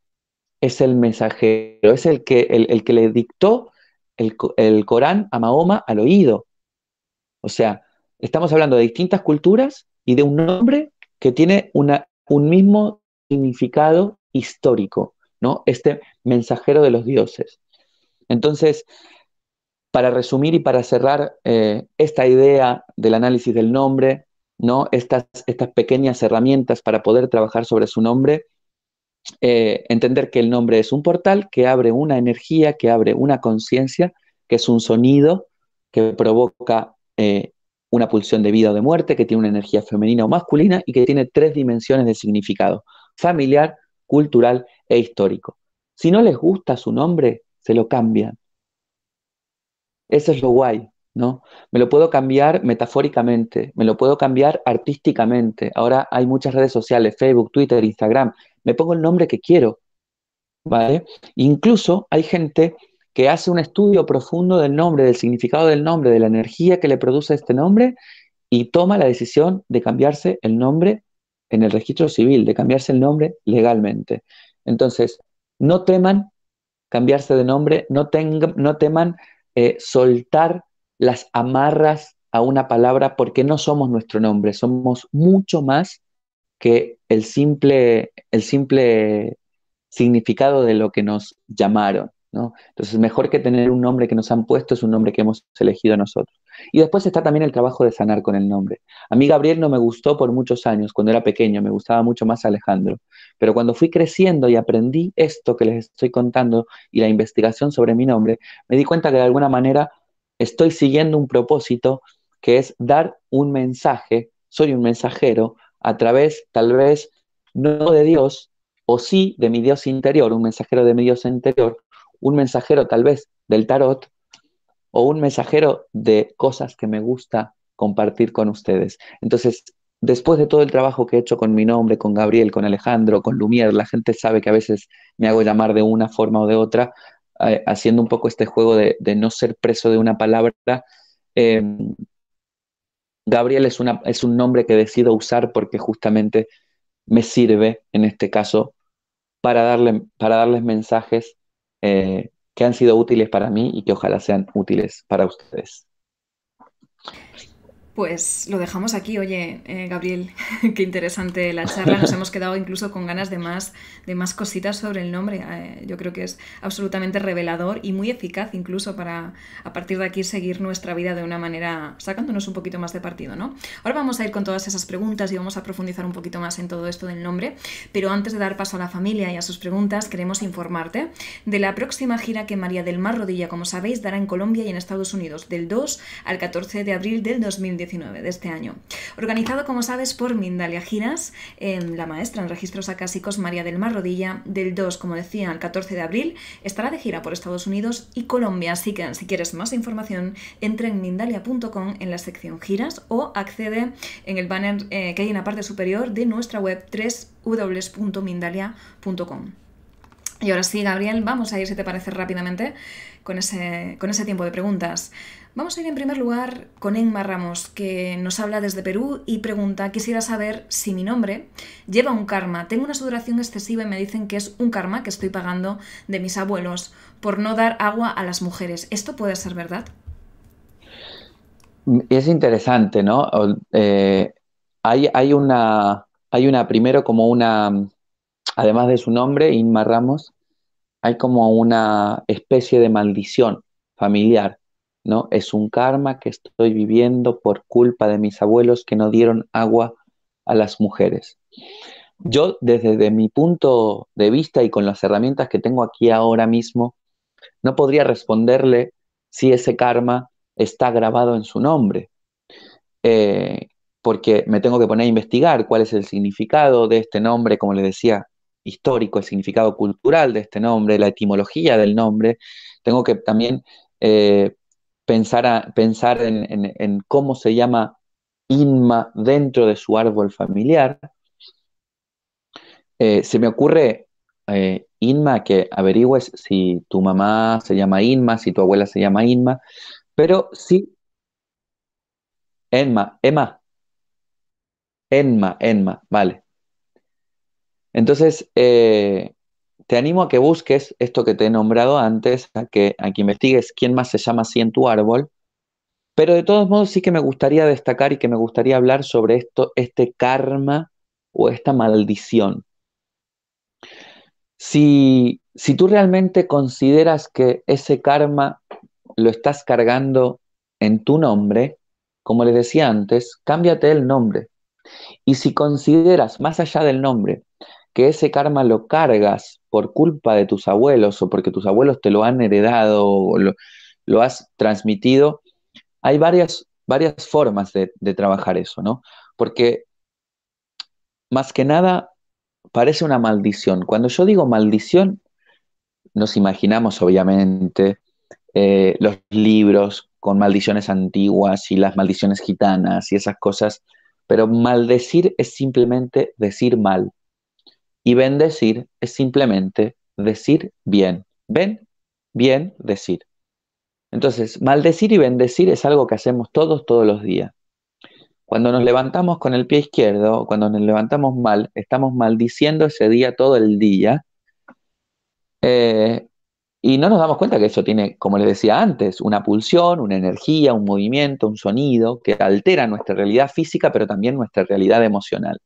es el mensajero, es el que, que le dictó el, Corán a Mahoma al oído. O sea, estamos hablando de distintas culturas y de un nombre que tiene una, un mismo significado histórico, ¿no? Este mensajero de los dioses. Entonces, para resumir y para cerrar eh, esta idea del análisis del nombre, ¿no? estas, estas pequeñas herramientas para poder trabajar sobre su nombre, eh, entender que el nombre es un portal que abre una energía, que abre una conciencia, que es un sonido que provoca eh, una pulsión de vida o de muerte, que tiene una energía femenina o masculina y que tiene tres dimensiones de significado, familiar, cultural e histórico. Si no les gusta su nombre, se lo cambian. Eso es lo guay, ¿no? Me lo puedo cambiar metafóricamente, me lo puedo cambiar artísticamente. Ahora hay muchas redes sociales, Facebook, Twitter, Instagram. Me pongo el nombre que quiero, ¿vale? Incluso hay gente que hace un estudio profundo del nombre, del significado del nombre, de la energía que le produce este nombre y toma la decisión de cambiarse el nombre en el registro civil, de cambiarse el nombre legalmente. Entonces, no teman cambiarse de nombre, no, no teman eh, soltar las amarras a una palabra porque no somos nuestro nombre, somos mucho más que el simple, el simple significado de lo que nos llamaron. ¿no? Entonces, mejor que tener un nombre que nos han puesto es un nombre que hemos elegido nosotros. Y después está también el trabajo de sanar con el nombre. A mí Gabriel no me gustó por muchos años, cuando era pequeño me gustaba mucho más Alejandro, pero cuando fui creciendo y aprendí esto que les estoy contando y la investigación sobre mi nombre, me di cuenta que de alguna manera estoy siguiendo un propósito que es dar un mensaje, soy un mensajero, a través tal vez no de Dios, o sí de mi Dios interior, un mensajero de mi Dios interior, un mensajero tal vez del tarot, o un mensajero de cosas que me gusta compartir con ustedes. Entonces, después de todo el trabajo que he hecho con mi nombre, con Gabriel, con Alejandro, con Lumier, la gente sabe que a veces me hago llamar de una forma o de otra, eh, haciendo un poco este juego de, no ser preso de una palabra. Em, Gabriel es, una, es un nombre que decido usar porque justamente me sirve, en este caso, para, darle, para darles mensajes eh, que han sido útiles para mí y que ojalá sean útiles para ustedes. Pues lo dejamos aquí, oye, eh, Gabriel, qué interesante la charla. Nos hemos quedado incluso con ganas de más, de más cositas sobre el nombre. Eh, yo creo que es absolutamente revelador y muy eficaz incluso para a partir de aquí seguir nuestra vida de una manera sacándonos un poquito más de partido, ¿no? Ahora vamos a ir con todas esas preguntas y vamos a profundizar un poquito más en todo esto del nombre, pero antes de dar paso a la familia y a sus preguntas, queremos informarte de la próxima gira que María del Mar Rodilla, como sabéis, dará en Colombia y en Estados Unidos del 2 al 14 de abril del 2010 de este año. Organizado, como sabes, por Mindalia Giras, em, la maestra en registros acásicos María del Mar Rodilla, del 2, como decía, al 14 de abril, estará de gira por Estados Unidos y Colombia, así que si quieres más información, entra en mindalia.com en la sección giras o accede en el banner eh, que hay en la parte superior de nuestra web www.mindalia.com. Y ahora sí, Gabriel, vamos a ir, si te parece, rápidamente con ese, con ese tiempo de preguntas. Vamos a ir en primer lugar con Inma Ramos, que nos habla desde Perú y pregunta, quisiera saber si mi nombre lleva un karma. Tengo una sudoración excesiva y me dicen que es un karma que estoy pagando de mis abuelos por no dar agua a las mujeres. ¿Esto puede ser verdad? Es interesante, ¿no? Eh, hay, hay, una, hay una, primero como una, además de su nombre, Inma Ramos, hay como una especie de maldición familiar ¿no? Es un karma que estoy viviendo por culpa de mis abuelos que no dieron agua a las mujeres. Yo, desde mi punto de vista y con las herramientas que tengo aquí ahora mismo, no podría responderle si ese karma está grabado en su nombre, eh, porque me tengo que poner a investigar cuál es el significado de este nombre, como le decía, histórico, el significado cultural de este nombre, la etimología del nombre. Tengo que también eh, pensar, pensar en, cómo se llama Inma dentro de su árbol familiar. Eh, se me ocurre, eh, Inma, que averigües si tu mamá se llama Inma, si tu abuela se llama Inma, pero sí. Enma, Emma. Enma, Enma, vale. Entonces, eh, te animo a que busques esto que te he nombrado antes, a que, investigues quién más se llama así en tu árbol. Pero de todos modos sí que me gustaría destacar y que me gustaría hablar sobre esto, este karma o esta maldición. Si, si tú realmente consideras que ese karma lo estás cargando en tu nombre, como les decía antes, cámbiate el nombre. Y si consideras, más allá del nombre, que ese karma lo cargas por culpa de tus abuelos o porque tus abuelos te lo han heredado o lo, has transmitido, hay varias, varias formas de, trabajar eso, ¿no? Porque más que nada parece una maldición. Cuando yo digo maldición, nos imaginamos obviamente eh, los libros con maldiciones antiguas y las maldiciones gitanas y esas cosas, pero maldecir es simplemente decir mal. Y bendecir es simplemente decir bien. Ven, bien, decir. Entonces, maldecir y bendecir es algo que hacemos todos, todos los días. Cuando nos levantamos con el pie izquierdo, cuando nos levantamos mal, estamos maldiciendo ese día todo el día. Eh, y no nos damos cuenta que eso tiene, como les decía antes, una pulsión, una energía, un movimiento, un sonido que altera nuestra realidad física, pero también nuestra realidad emocional.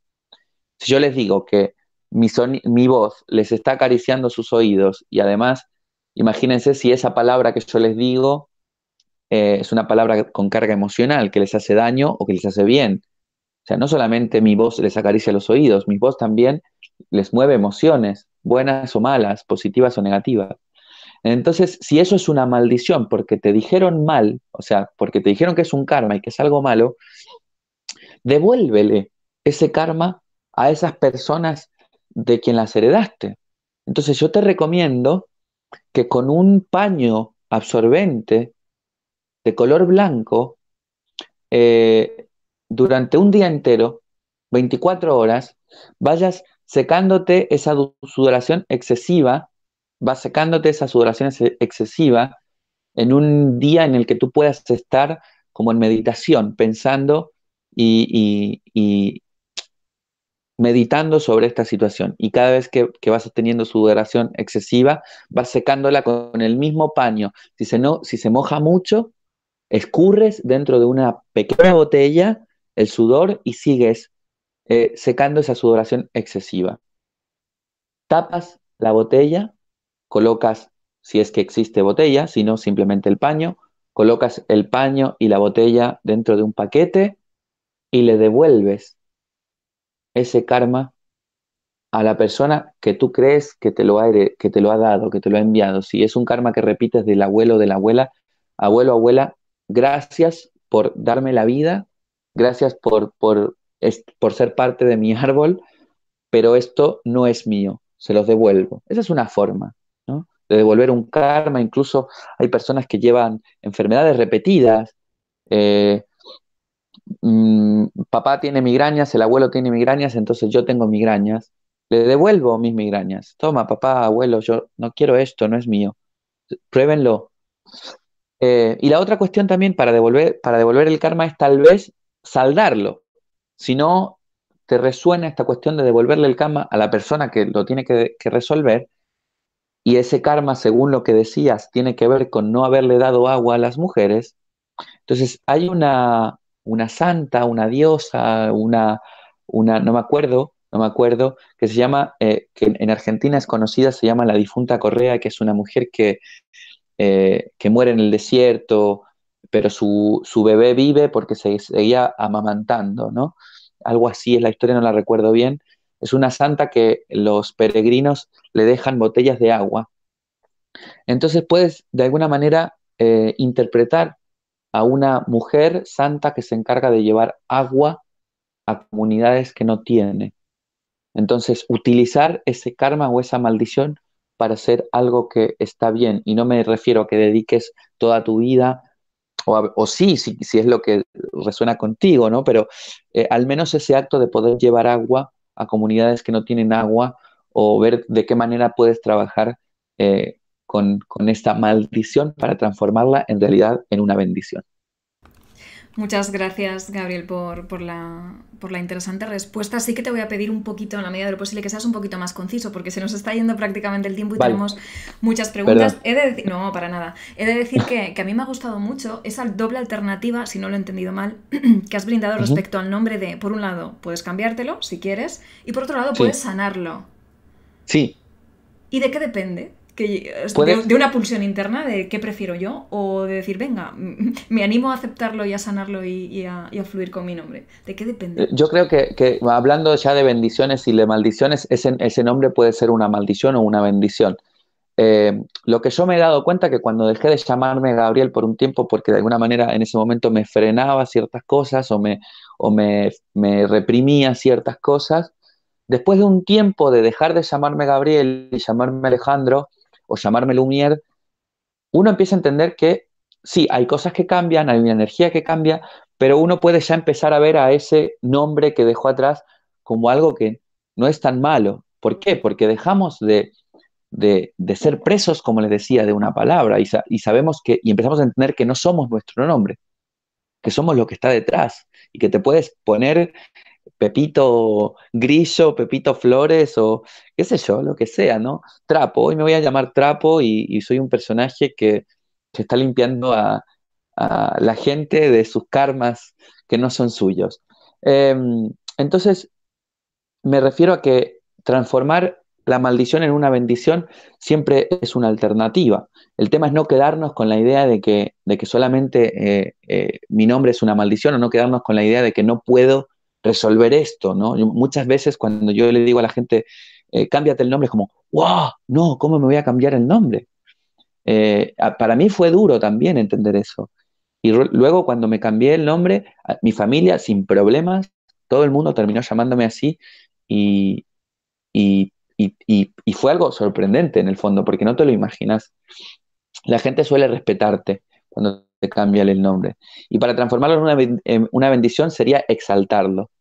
Si yo les digo que mi, son mi voz les está acariciando sus oídos y además, imagínense si esa palabra que yo les digo eh, es una palabra con carga emocional que les hace daño o que les hace bien. O sea, no solamente mi voz les acaricia los oídos, mi voz también les mueve emociones, buenas o malas, positivas o negativas. Entonces, si eso es una maldición porque te dijeron mal, o sea, porque te dijeron que es un karma y que es algo malo, devuélvele ese karma a esas personas de quien las heredaste. Entonces yo te recomiendo que con un paño absorbente de color blanco, eh, durante un día entero, 24 horas, vayas secándote esa sudoración excesiva, vas secándote esa sudoración excesiva en un día en el que tú puedas estar como en meditación, pensando y, meditando sobre esta situación y cada vez que, vas teniendo sudoración excesiva, vas secándola con el mismo paño. Si se, no, si se moja mucho, escurres dentro de una pequeña botella el sudor y sigues eh, secando esa sudoración excesiva. Tapas la botella, colocas, si es que existe botella, si no, simplemente el paño, colocas el paño y la botella dentro de un paquete y le devuelves ese karma a la persona que tú crees que te lo ha, que te lo ha dado, que te lo ha enviado. Si es un karma que repites del abuelo o de la abuela, abuelo, abuela, gracias por darme la vida, gracias por, por, por ser parte de mi árbol, pero esto no es mío, se los devuelvo. Esa es una forma de devolver un karma. Incluso hay personas que llevan enfermedades repetidas, eh, Mm, papá tiene migrañas, el abuelo tiene migrañas, entonces yo tengo migrañas, le devuelvo mis migrañas. Toma, papá, abuelo, yo no quiero esto, no es mío. Pruébenlo. Eh, y la otra cuestión también para devolver, para devolver el karma es tal vez saldarlo. Si no te resuena esta cuestión de devolverle el karma a la persona que lo tiene que, que resolver, y ese karma, según lo que decías, tiene que ver con no haberle dado agua a las mujeres, entonces hay una una santa, una diosa, una, una no me acuerdo, no me acuerdo, que se llama, eh, que en Argentina es conocida, se llama la difunta Correa, que es una mujer que, eh, que muere en el desierto, pero su, bebé vive porque se seguía amamantando, ¿no? Algo así es la historia, no la recuerdo bien. Es una santa que los peregrinos le dejan botellas de agua. Entonces puedes, de alguna manera, eh, interpretar a una mujer santa que se encarga de llevar agua a comunidades que no tiene. Entonces, utilizar ese karma o esa maldición para hacer algo que está bien. Y no me refiero a que dediques toda tu vida, o, sí, si, es lo que resuena contigo, ¿no? Pero eh, al menos ese acto de poder llevar agua a comunidades que no tienen agua o ver de qué manera puedes trabajar eh, con, esta maldición para transformarla en realidad en una bendición. Muchas gracias, Gabriel, por, la, interesante respuesta. Sí que te voy a pedir un poquito, en la medida de lo posible, que seas un poquito más conciso, porque se nos está yendo prácticamente el tiempo y tenemos muchas preguntas. He de decir, no, para nada. He de decir que, a mí me ha gustado mucho esa doble alternativa, si no lo he entendido mal, que has brindado respecto al nombre de, por un lado, puedes cambiártelo si quieres, y por otro lado, puedes sanarlo. Sí. ¿Y de qué depende? Eh, de, una pulsión interna de qué prefiero yo o de decir, venga, me animo a aceptarlo y a sanarlo y, a, fluir con mi nombre. ¿De qué depende? Eh, yo creo que, que hablando ya de bendiciones y de maldiciones, ese, ese, nombre puede ser una maldición o una bendición. Eh, lo que yo me he dado cuenta que cuando dejé de llamarme Gabriel por un tiempo, porque de alguna manera en ese momento me frenaba ciertas cosas o me, o me, me reprimía ciertas cosas, después de un tiempo de dejar de llamarme Gabriel y llamarme Alejandro, o llamarme Lumier, uno empieza a entender que sí, hay cosas que cambian, hay una energía que cambia, pero uno puede ya empezar a ver a ese nombre que dejó atrás como algo que no es tan malo. ¿Por qué? Porque dejamos de, de, ser presos, como les decía, de una palabra y, y sabemos que, y empezamos a entender que no somos nuestro nombre, que somos lo que está detrás y que te puedes poner Pepito Grillo, Pepito Flores o qué sé yo, lo que sea, ¿no? Trapo, hoy me voy a llamar Trapo y, soy un personaje que, se está limpiando a, la gente de sus karmas que no son suyos. Em, entonces, me refiero a que transformar la maldición en una bendición siempre es una alternativa. El tema es no quedarnos con la idea de que, de que solamente eh, eh, mi nombre es una maldición o no quedarnos con la idea de que no puedo resolver esto, ¿no? muchas veces cuando yo le digo a la gente, eh, cámbiate el nombre, es como, wow, no, ¿cómo me voy a cambiar el nombre? Eh, para mí fue duro también entender eso. Y luego cuando me cambié el nombre, mi familia sin problemas, todo el mundo terminó llamándome así y, y, y, y fue algo sorprendente en el fondo, porque no te lo imaginas. La gente suele respetarte cuando te cambian el nombre. Y para transformarlo en una bendición sería exaltarlo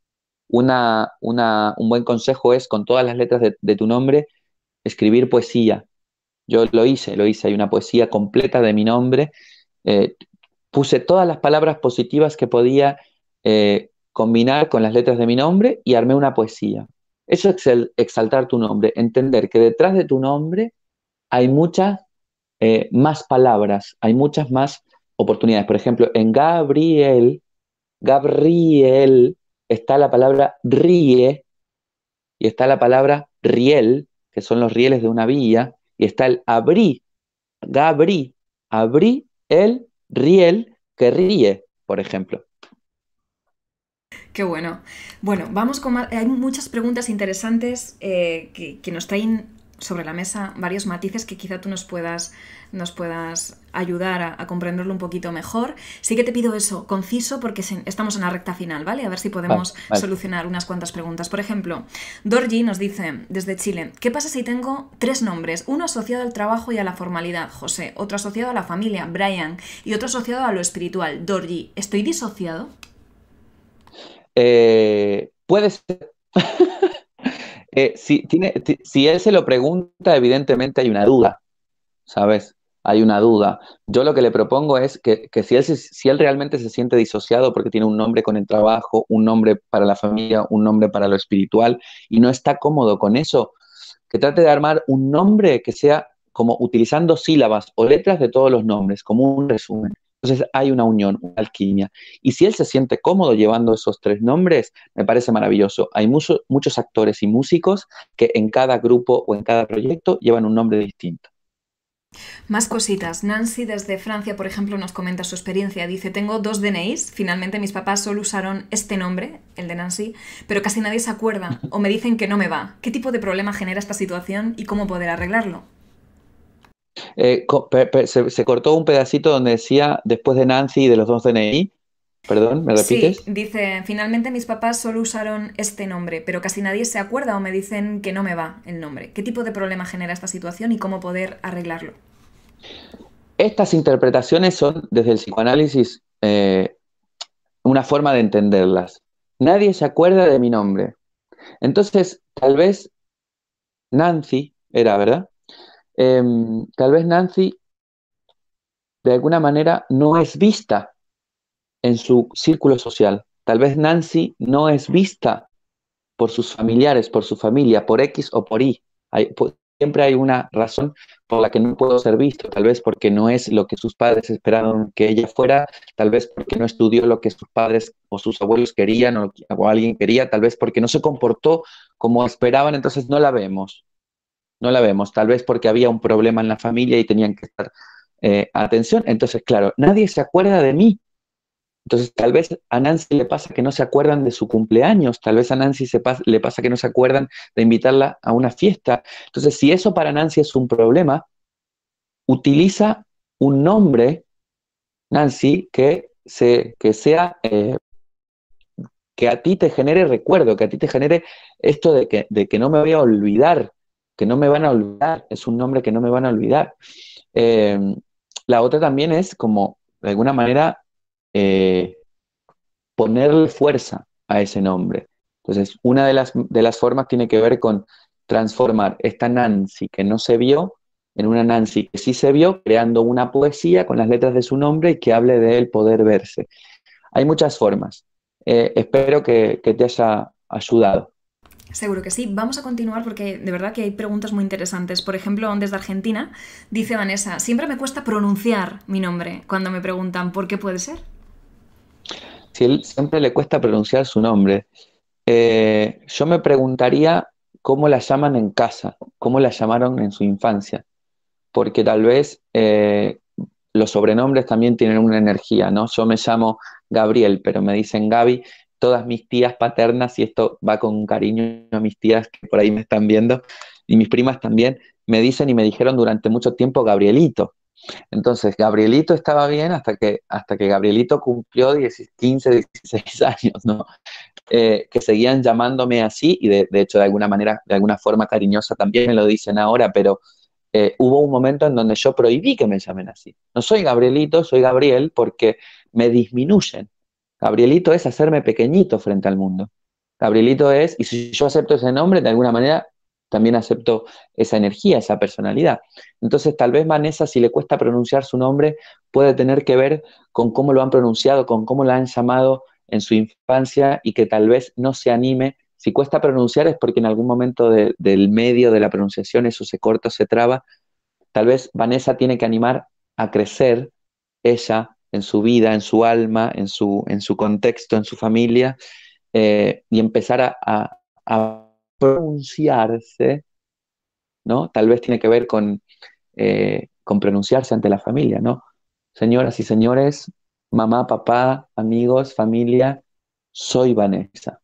una, un buen consejo es, con todas las letras de, tu nombre, escribir poesía. Yo lo hice, lo hice, hay una poesía completa de mi nombre. Eh, puse todas las palabras positivas que podía eh, combinar con las letras de mi nombre y armé una poesía. Eso es el exaltar tu nombre, entender que detrás de tu nombre hay muchas eh, más palabras, hay muchas más oportunidades. Por ejemplo, en Gabriel, Gabriel está la palabra ríe y está la palabra riel, que son los rieles de una villa, y está el abrí, gabrí, abrí el riel que ríe, por ejemplo. Qué bueno. Bueno, vamos con. Hay muchas preguntas interesantes eh, que, que, nos traen sobre la mesa varios matices que quizá tú nos puedas, nos puedas ayudar a, comprenderlo un poquito mejor. Sí que te pido eso, conciso, porque estamos en la recta final, ¿vale? A ver si podemos solucionar unas cuantas preguntas. Por ejemplo, Dorji nos dice desde Chile, ¿qué pasa si tengo tres nombres? Uno asociado al trabajo y a la formalidad, José, otro asociado a la familia, Brian, y otro asociado a lo espiritual, Dorji. ¿Estoy disociado? Eh, puede ser. Eh, si, tiene, si él se lo pregunta, evidentemente hay una duda, ¿sabes? Hay una duda. Yo lo que le propongo es que, si, él si él realmente se siente disociado porque tiene un nombre con el trabajo, un nombre para la familia, un nombre para lo espiritual y no está cómodo con eso, que trate de armar un nombre que sea como utilizando sílabas o letras de todos los nombres, como un resumen. Entonces hay una unión, una alquimia. Y si él se siente cómodo llevando esos tres nombres, me parece maravilloso. Hay muchos actores y músicos que en cada grupo o en cada proyecto llevan un nombre distinto. Más cositas. Nancy desde Francia, por ejemplo, nos comenta su experiencia. Dice, tengo dos DNIs. Finalmente mis papás solo usaron este nombre, el de Nancy, pero casi nadie se acuerda o me dicen que no me va. ¿Qué tipo de problema genera esta situación y cómo poder arreglarlo? Eh, se, cortó un pedacito donde decía, después de Nancy y de los dos DNI, perdón, ¿me repites? Sí, dice, finalmente mis papás solo usaron este nombre, pero casi nadie se acuerda o me dicen que no me va el nombre. ¿Qué tipo de problema genera esta situación y cómo poder arreglarlo? Estas interpretaciones son, desde el psicoanálisis, eh, una forma de entenderlas. Nadie se acuerda de mi nombre. Entonces, tal vez Nancy era, ¿verdad? Em, tal vez Nancy de alguna manera no es vista en su círculo social. Tal vez Nancy no es vista por sus familiares, por su familia, por X o por Y. siempre hay una razón por la que no puedo ser visto, tal vez porque no es lo que sus padres esperaron que ella fuera, tal vez porque no estudió lo que sus padres o sus abuelos querían o alguien quería, tal vez porque no se comportó como esperaban, entonces no la vemos no la vemos, tal vez porque había un problema en la familia y tenían que estar eh, atención. Entonces, claro, nadie se acuerda de mí. Entonces, tal vez a Nancy le pasa que no se acuerdan de su cumpleaños, tal vez a Nancy se le pasa que no se acuerdan de invitarla a una fiesta. Entonces, si eso para Nancy es un problema, utiliza un nombre, Nancy, que, se, que sea, eh, que a ti te genere recuerdo, que a ti te genere esto de que, de que no me voy a olvidar que no me van a olvidar, es un nombre que no me van a olvidar. Eh, la otra también es como, de alguna manera, eh, ponerle fuerza a ese nombre. Entonces, una de las, de las formas tiene que ver con transformar esta Nancy que no se vio en una Nancy que sí se vio, creando una poesía con las letras de su nombre y que hable de él poder verse. Hay muchas formas. Eh, espero que te haya ayudado. Seguro que sí. Vamos a continuar porque de verdad que hay preguntas muy interesantes. Por ejemplo, desde Argentina, dice Vanessa, siempre me cuesta pronunciar mi nombre cuando me preguntan por qué puede ser. Sí, siempre le cuesta pronunciar su nombre. Eh, yo me preguntaría cómo la llaman en casa, cómo la llamaron en su infancia, porque tal vez eh, los sobrenombres también tienen una energía, ¿no? Yo me llamo Gabriel, pero me dicen Gaby, todas mis tías paternas, y esto va con cariño a mis tías que por ahí me están viendo, y mis primas también, me dicen y me dijeron durante mucho tiempo Gabrielito. Entonces, Gabrielito estaba bien hasta que, hasta que Gabrielito cumplió 15, 16 años, ¿no? Eh, que seguían llamándome así y de, hecho de alguna manera, de alguna forma cariñosa también me lo dicen ahora, pero eh, hubo un momento en donde yo prohibí que me llamen así. No soy Gabrielito, soy Gabriel porque me disminuyen. Gabrielito es hacerme pequeñito frente al mundo. Gabrielito es, y si yo acepto ese nombre, de alguna manera también acepto esa energía, esa personalidad. Entonces, tal vez Vanessa, si le cuesta pronunciar su nombre, puede tener que ver con cómo lo han pronunciado, con cómo la han llamado en su infancia y que tal vez no se anime. Si cuesta pronunciar es porque en algún momento del medio de la pronunciación eso se corta se traba. Tal vez Vanessa tiene que animar a crecer ella en su vida, en su alma, en su, en su contexto, en su familia, eh, y empezar a, pronunciarse, ¿no? Tal vez tiene que ver con, eh, con pronunciarse ante la familia, ¿no? Señoras y señores, mamá, papá, amigos, familia, soy Vanessa.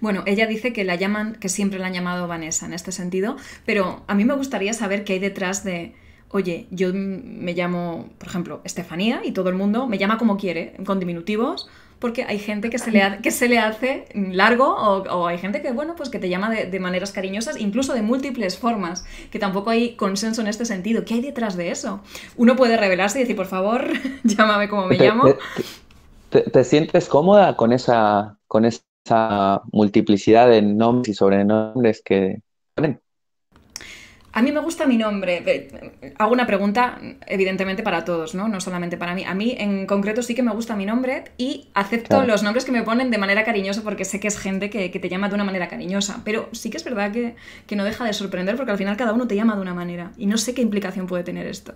Bueno, ella dice que la llaman, que siempre la han llamado Vanessa en este sentido, pero a mí me gustaría saber qué hay detrás de, oye, yo me llamo, por ejemplo, Estefanía y todo el mundo me llama como quiere, con diminutivos, porque hay gente que se le, que se le hace largo o, hay gente que, bueno, pues que te llama de, maneras cariñosas, incluso de múltiples formas, que tampoco hay consenso en este sentido. ¿Qué hay detrás de eso? Uno puede revelarse y decir, por favor, llámame como me llamo. Te, sientes cómoda con esa, con esa multiplicidad de nombres y sobrenombres que... A mí me gusta mi nombre. Hago una pregunta, evidentemente, para todos, ¿no? No solamente para mí. A mí, en concreto, sí que me gusta mi nombre y acepto los nombres que me ponen de manera cariñosa porque sé que es gente que, te llama de una manera cariñosa. Pero sí que es verdad que, que no deja de sorprender porque al final cada uno te llama de una manera. Y no sé qué implicación puede tener esto.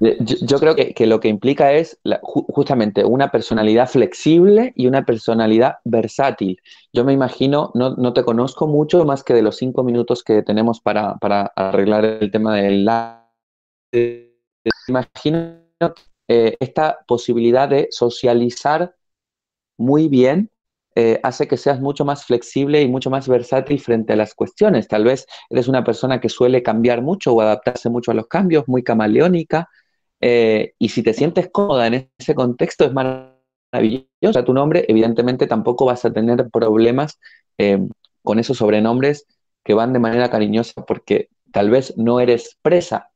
Yo, creo que, lo que implica es justamente una personalidad flexible y una personalidad versátil. Yo me imagino, no, te conozco mucho más que de los cinco minutos que tenemos para, arreglar el tema del Me eh, Imagino eh, esta posibilidad de socializar muy bien eh, hace que seas mucho más flexible y mucho más versátil frente a las cuestiones. Tal vez eres una persona que suele cambiar mucho o adaptarse mucho a los cambios, muy camaleónica, eh, y si te sientes cómoda en ese contexto, es maravilloso. tu nombre, evidentemente, tampoco vas a tener problemas eh, con esos sobrenombres que van de manera cariñosa porque tal vez no eres presa,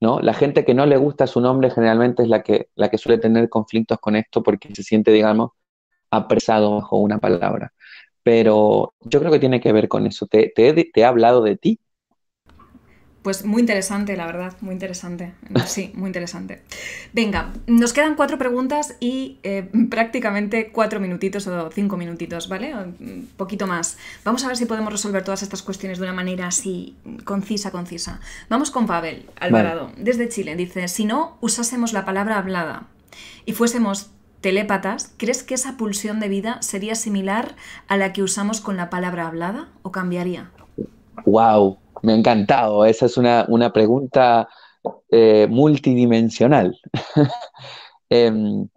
¿no? La gente que no le gusta su nombre generalmente es la que, la que suele tener conflictos con esto porque se siente, digamos, apresado bajo una palabra. Pero yo creo que tiene que ver con eso. te he hablado de ti, pues muy interesante, la verdad, muy interesante. Sí, muy interesante. Venga, nos quedan cuatro preguntas y eh, prácticamente cuatro minutitos o cinco minutitos, ¿vale? Un mm, poquito más. Vamos a ver si podemos resolver todas estas cuestiones de una manera así concisa, concisa. Vamos con Pavel Alvarado, desde Chile. Dice, si no usásemos la palabra hablada y fuésemos telépatas, ¿crees que esa pulsión de vida sería similar a la que usamos con la palabra hablada o cambiaría? ¡Wow! Me ha encantado. Esa es una, pregunta eh, multidimensional. Em,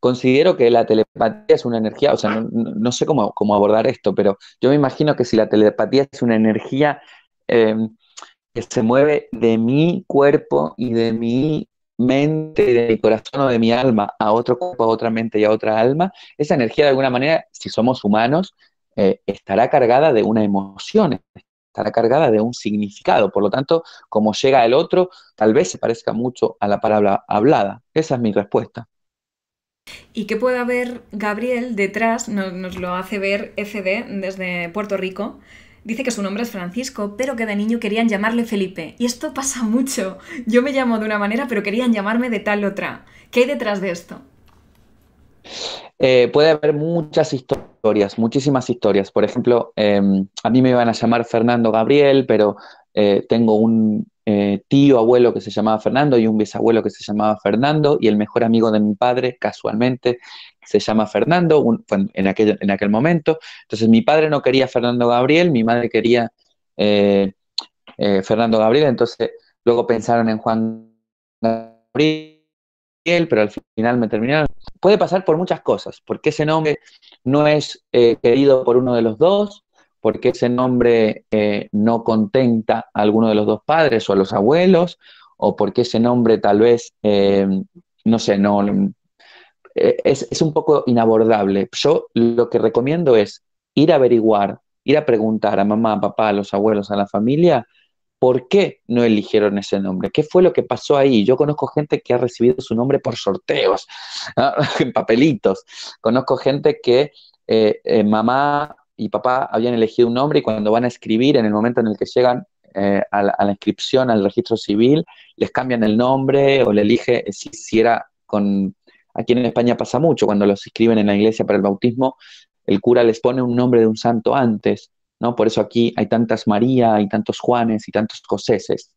considero que la telepatía es una energía, o sea, no, sé cómo, abordar esto, pero yo me imagino que si la telepatía es una energía em, que se mueve de mi cuerpo y de mi mente, de mi corazón o de mi alma a otro cuerpo, a otra mente y a otra alma, esa energía de alguna manera, si somos humanos, eh, estará cargada de una emoción, estará cargada de un significado. Por lo tanto, como llega el otro, tal vez se parezca mucho a la palabra hablada. Esa es mi respuesta. Y qué puede haber, Gabriel detrás, nos lo hace ver FD desde Puerto Rico. Dice que su nombre es Francisco, pero que de niño querían llamarle Felipe. Y esto pasa mucho. Yo me llamo de una manera, pero querían llamarme de tal otra. ¿Qué hay detrás de esto? Eh, puede haber muchas historias, muchísimas historias. Por ejemplo, em, a mí me iban a llamar Fernando Gabriel, pero eh, tengo un eh, tío abuelo que se llamaba Fernando y un bisabuelo que se llamaba Fernando y el mejor amigo de mi padre, casualmente, se llama Fernando en, aquel, en aquel momento. Entonces mi padre no quería Fernando Gabriel, mi madre quería Fernando Gabriel, entonces luego pensaron en Juan Gabriel pero al final me terminaron. Puede pasar por muchas cosas, porque ese nombre no es eh, querido por uno de los dos, porque ese nombre eh, no contenta a alguno de los dos padres o a los abuelos, o porque ese nombre tal vez, eh, no sé, no... Es, es un poco inabordable. Yo lo que recomiendo es ir a averiguar, ir a preguntar a mamá, a papá, a los abuelos, a la familia, ¿Por qué no eligieron ese nombre? ¿Qué fue lo que pasó ahí? Yo conozco gente que ha recibido su nombre por sorteos, en papelitos. Conozco gente que eh, eh, mamá y papá habían elegido un nombre y cuando van a escribir, en el momento en el que llegan eh, a, la, inscripción, al registro civil, les cambian el nombre o le elige si, era con... Aquí en España pasa mucho, cuando los inscriben en la iglesia para el bautismo, el cura les pone un nombre de un santo antes ¿no? Por eso aquí hay tantas María, y tantos Juanes y tantos Joséses.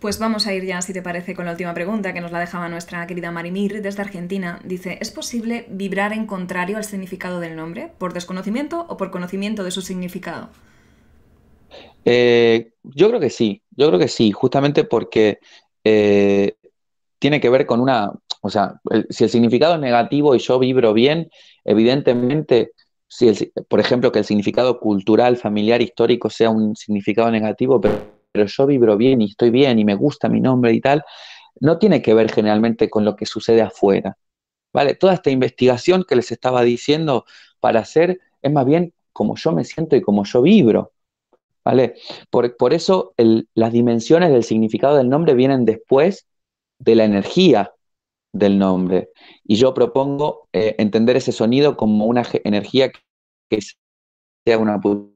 Pues vamos a ir ya, si te parece, con la última pregunta que nos la dejaba nuestra querida Marimir desde Argentina. Dice, ¿es posible vibrar en contrario al significado del nombre, por desconocimiento o por conocimiento de su significado? Eh, yo creo que sí, yo creo que sí, justamente porque eh, tiene que ver con una, o sea, si el significado es negativo y yo vibro bien, evidentemente por ejemplo, que el significado cultural, familiar, histórico sea un significado negativo, pero, yo vibro bien y estoy bien y me gusta mi nombre y tal, no tiene que ver generalmente con lo que sucede afuera. ¿Vale? Toda esta investigación que les estaba diciendo para hacer es más bien como yo me siento y como yo vibro. ¿Vale? Por, por eso las dimensiones del significado del nombre vienen después de la energía, del nombre. Y yo propongo eh, entender ese sonido como una energía que sea una producción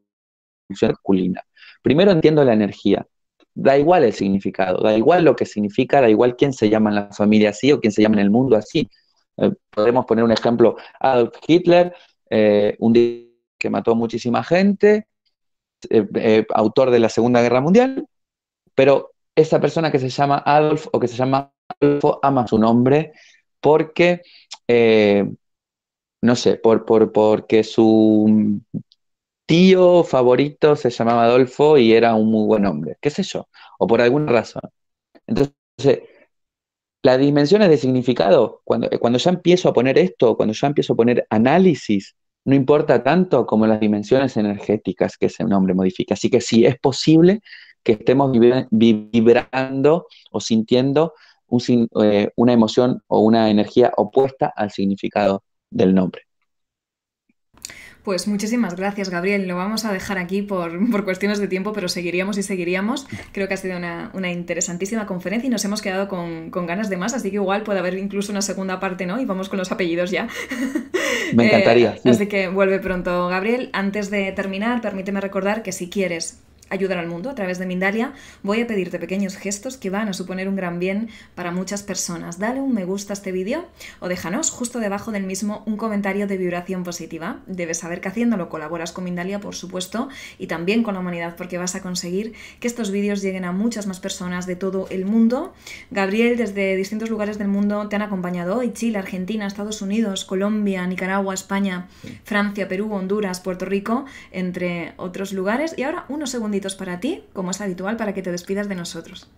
masculina. Primero entiendo la energía. Da igual el significado, da igual lo que significa, da igual quién se llama en la familia así o quién se llama en el mundo así. Eh, podemos poner un ejemplo, Adolf Hitler, eh, un día que mató muchísima gente, autor de la Segunda Guerra Mundial, pero esa persona que se llama Adolf o que se llama Adolfo ama su nombre porque, eh, no sé, por, por, porque su tío favorito se llamaba Adolfo y era un muy buen hombre, qué sé yo, o por alguna razón. Entonces, las dimensiones de significado, cuando, cuando ya empiezo a poner esto, cuando ya empiezo a poner análisis, no importa tanto como las dimensiones energéticas que ese nombre modifica. Así que sí, es posible que estemos vibrando o sintiendo eh, una emoción o una energía opuesta al significado del nombre. Pues muchísimas gracias, Gabriel. Lo vamos a dejar aquí por, cuestiones de tiempo, pero seguiríamos y seguiríamos. Creo que ha sido una, interesantísima conferencia y nos hemos quedado con, ganas de más, así que igual puede haber incluso una segunda parte, ¿no? Y vamos con los apellidos ya. Me encantaría. Eh, así que vuelve pronto, Gabriel. Antes de terminar, permíteme recordar que si quieres ayudar al mundo a través de Mindalia, voy a pedirte pequeños gestos que van a suponer un gran bien para muchas personas. Dale un me gusta a este vídeo o déjanos justo debajo del mismo un comentario de vibración positiva. Debes saber que haciéndolo colaboras con Mindalia, por supuesto, y también con la humanidad, porque vas a conseguir que estos vídeos lleguen a muchas más personas de todo el mundo. Gabriel, desde distintos lugares del mundo te han acompañado hoy. Chile, Argentina, Estados Unidos, Colombia, Nicaragua, España, Francia, Perú, Honduras, Puerto Rico, entre otros lugares. Y ahora unos segunditos para ti, como es habitual, para que te despidas de nosotros.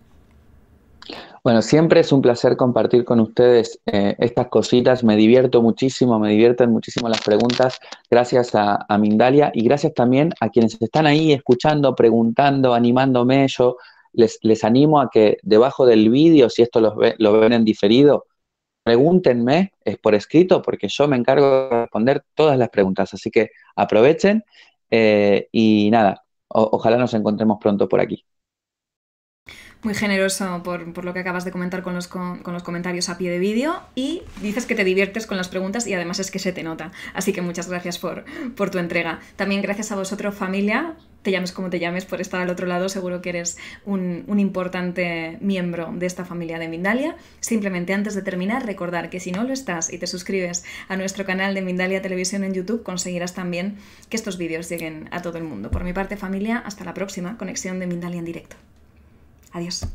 Bueno, siempre es un placer compartir con ustedes eh, estas cositas. Me divierto muchísimo, me divierten muchísimo las preguntas. Gracias a, Mindalia y gracias también a quienes están ahí escuchando, preguntando, animándome. Yo les, les animo a que debajo del vídeo, si esto lo, ven en diferido, pregúntenme es por escrito porque yo me encargo de responder todas las preguntas. Así que aprovechen eh, y nada, ojalá nos encontremos pronto por aquí. Muy generoso por, lo que acabas de comentar con los, comentarios a pie de vídeo y dices que te diviertes con las preguntas y además es que se te nota. Así que muchas gracias por, por tu entrega. También gracias a vosotros familia te llames como te llames, por estar al otro lado, seguro que eres un, importante miembro de esta familia de Mindalia. Simplemente antes de terminar, recordar que si no lo estás y te suscribes a nuestro canal de Mindalia Televisión en YouTube, conseguirás también que estos vídeos lleguen a todo el mundo. Por mi parte, familia, hasta la próxima conexión de Mindalia en directo. Adiós.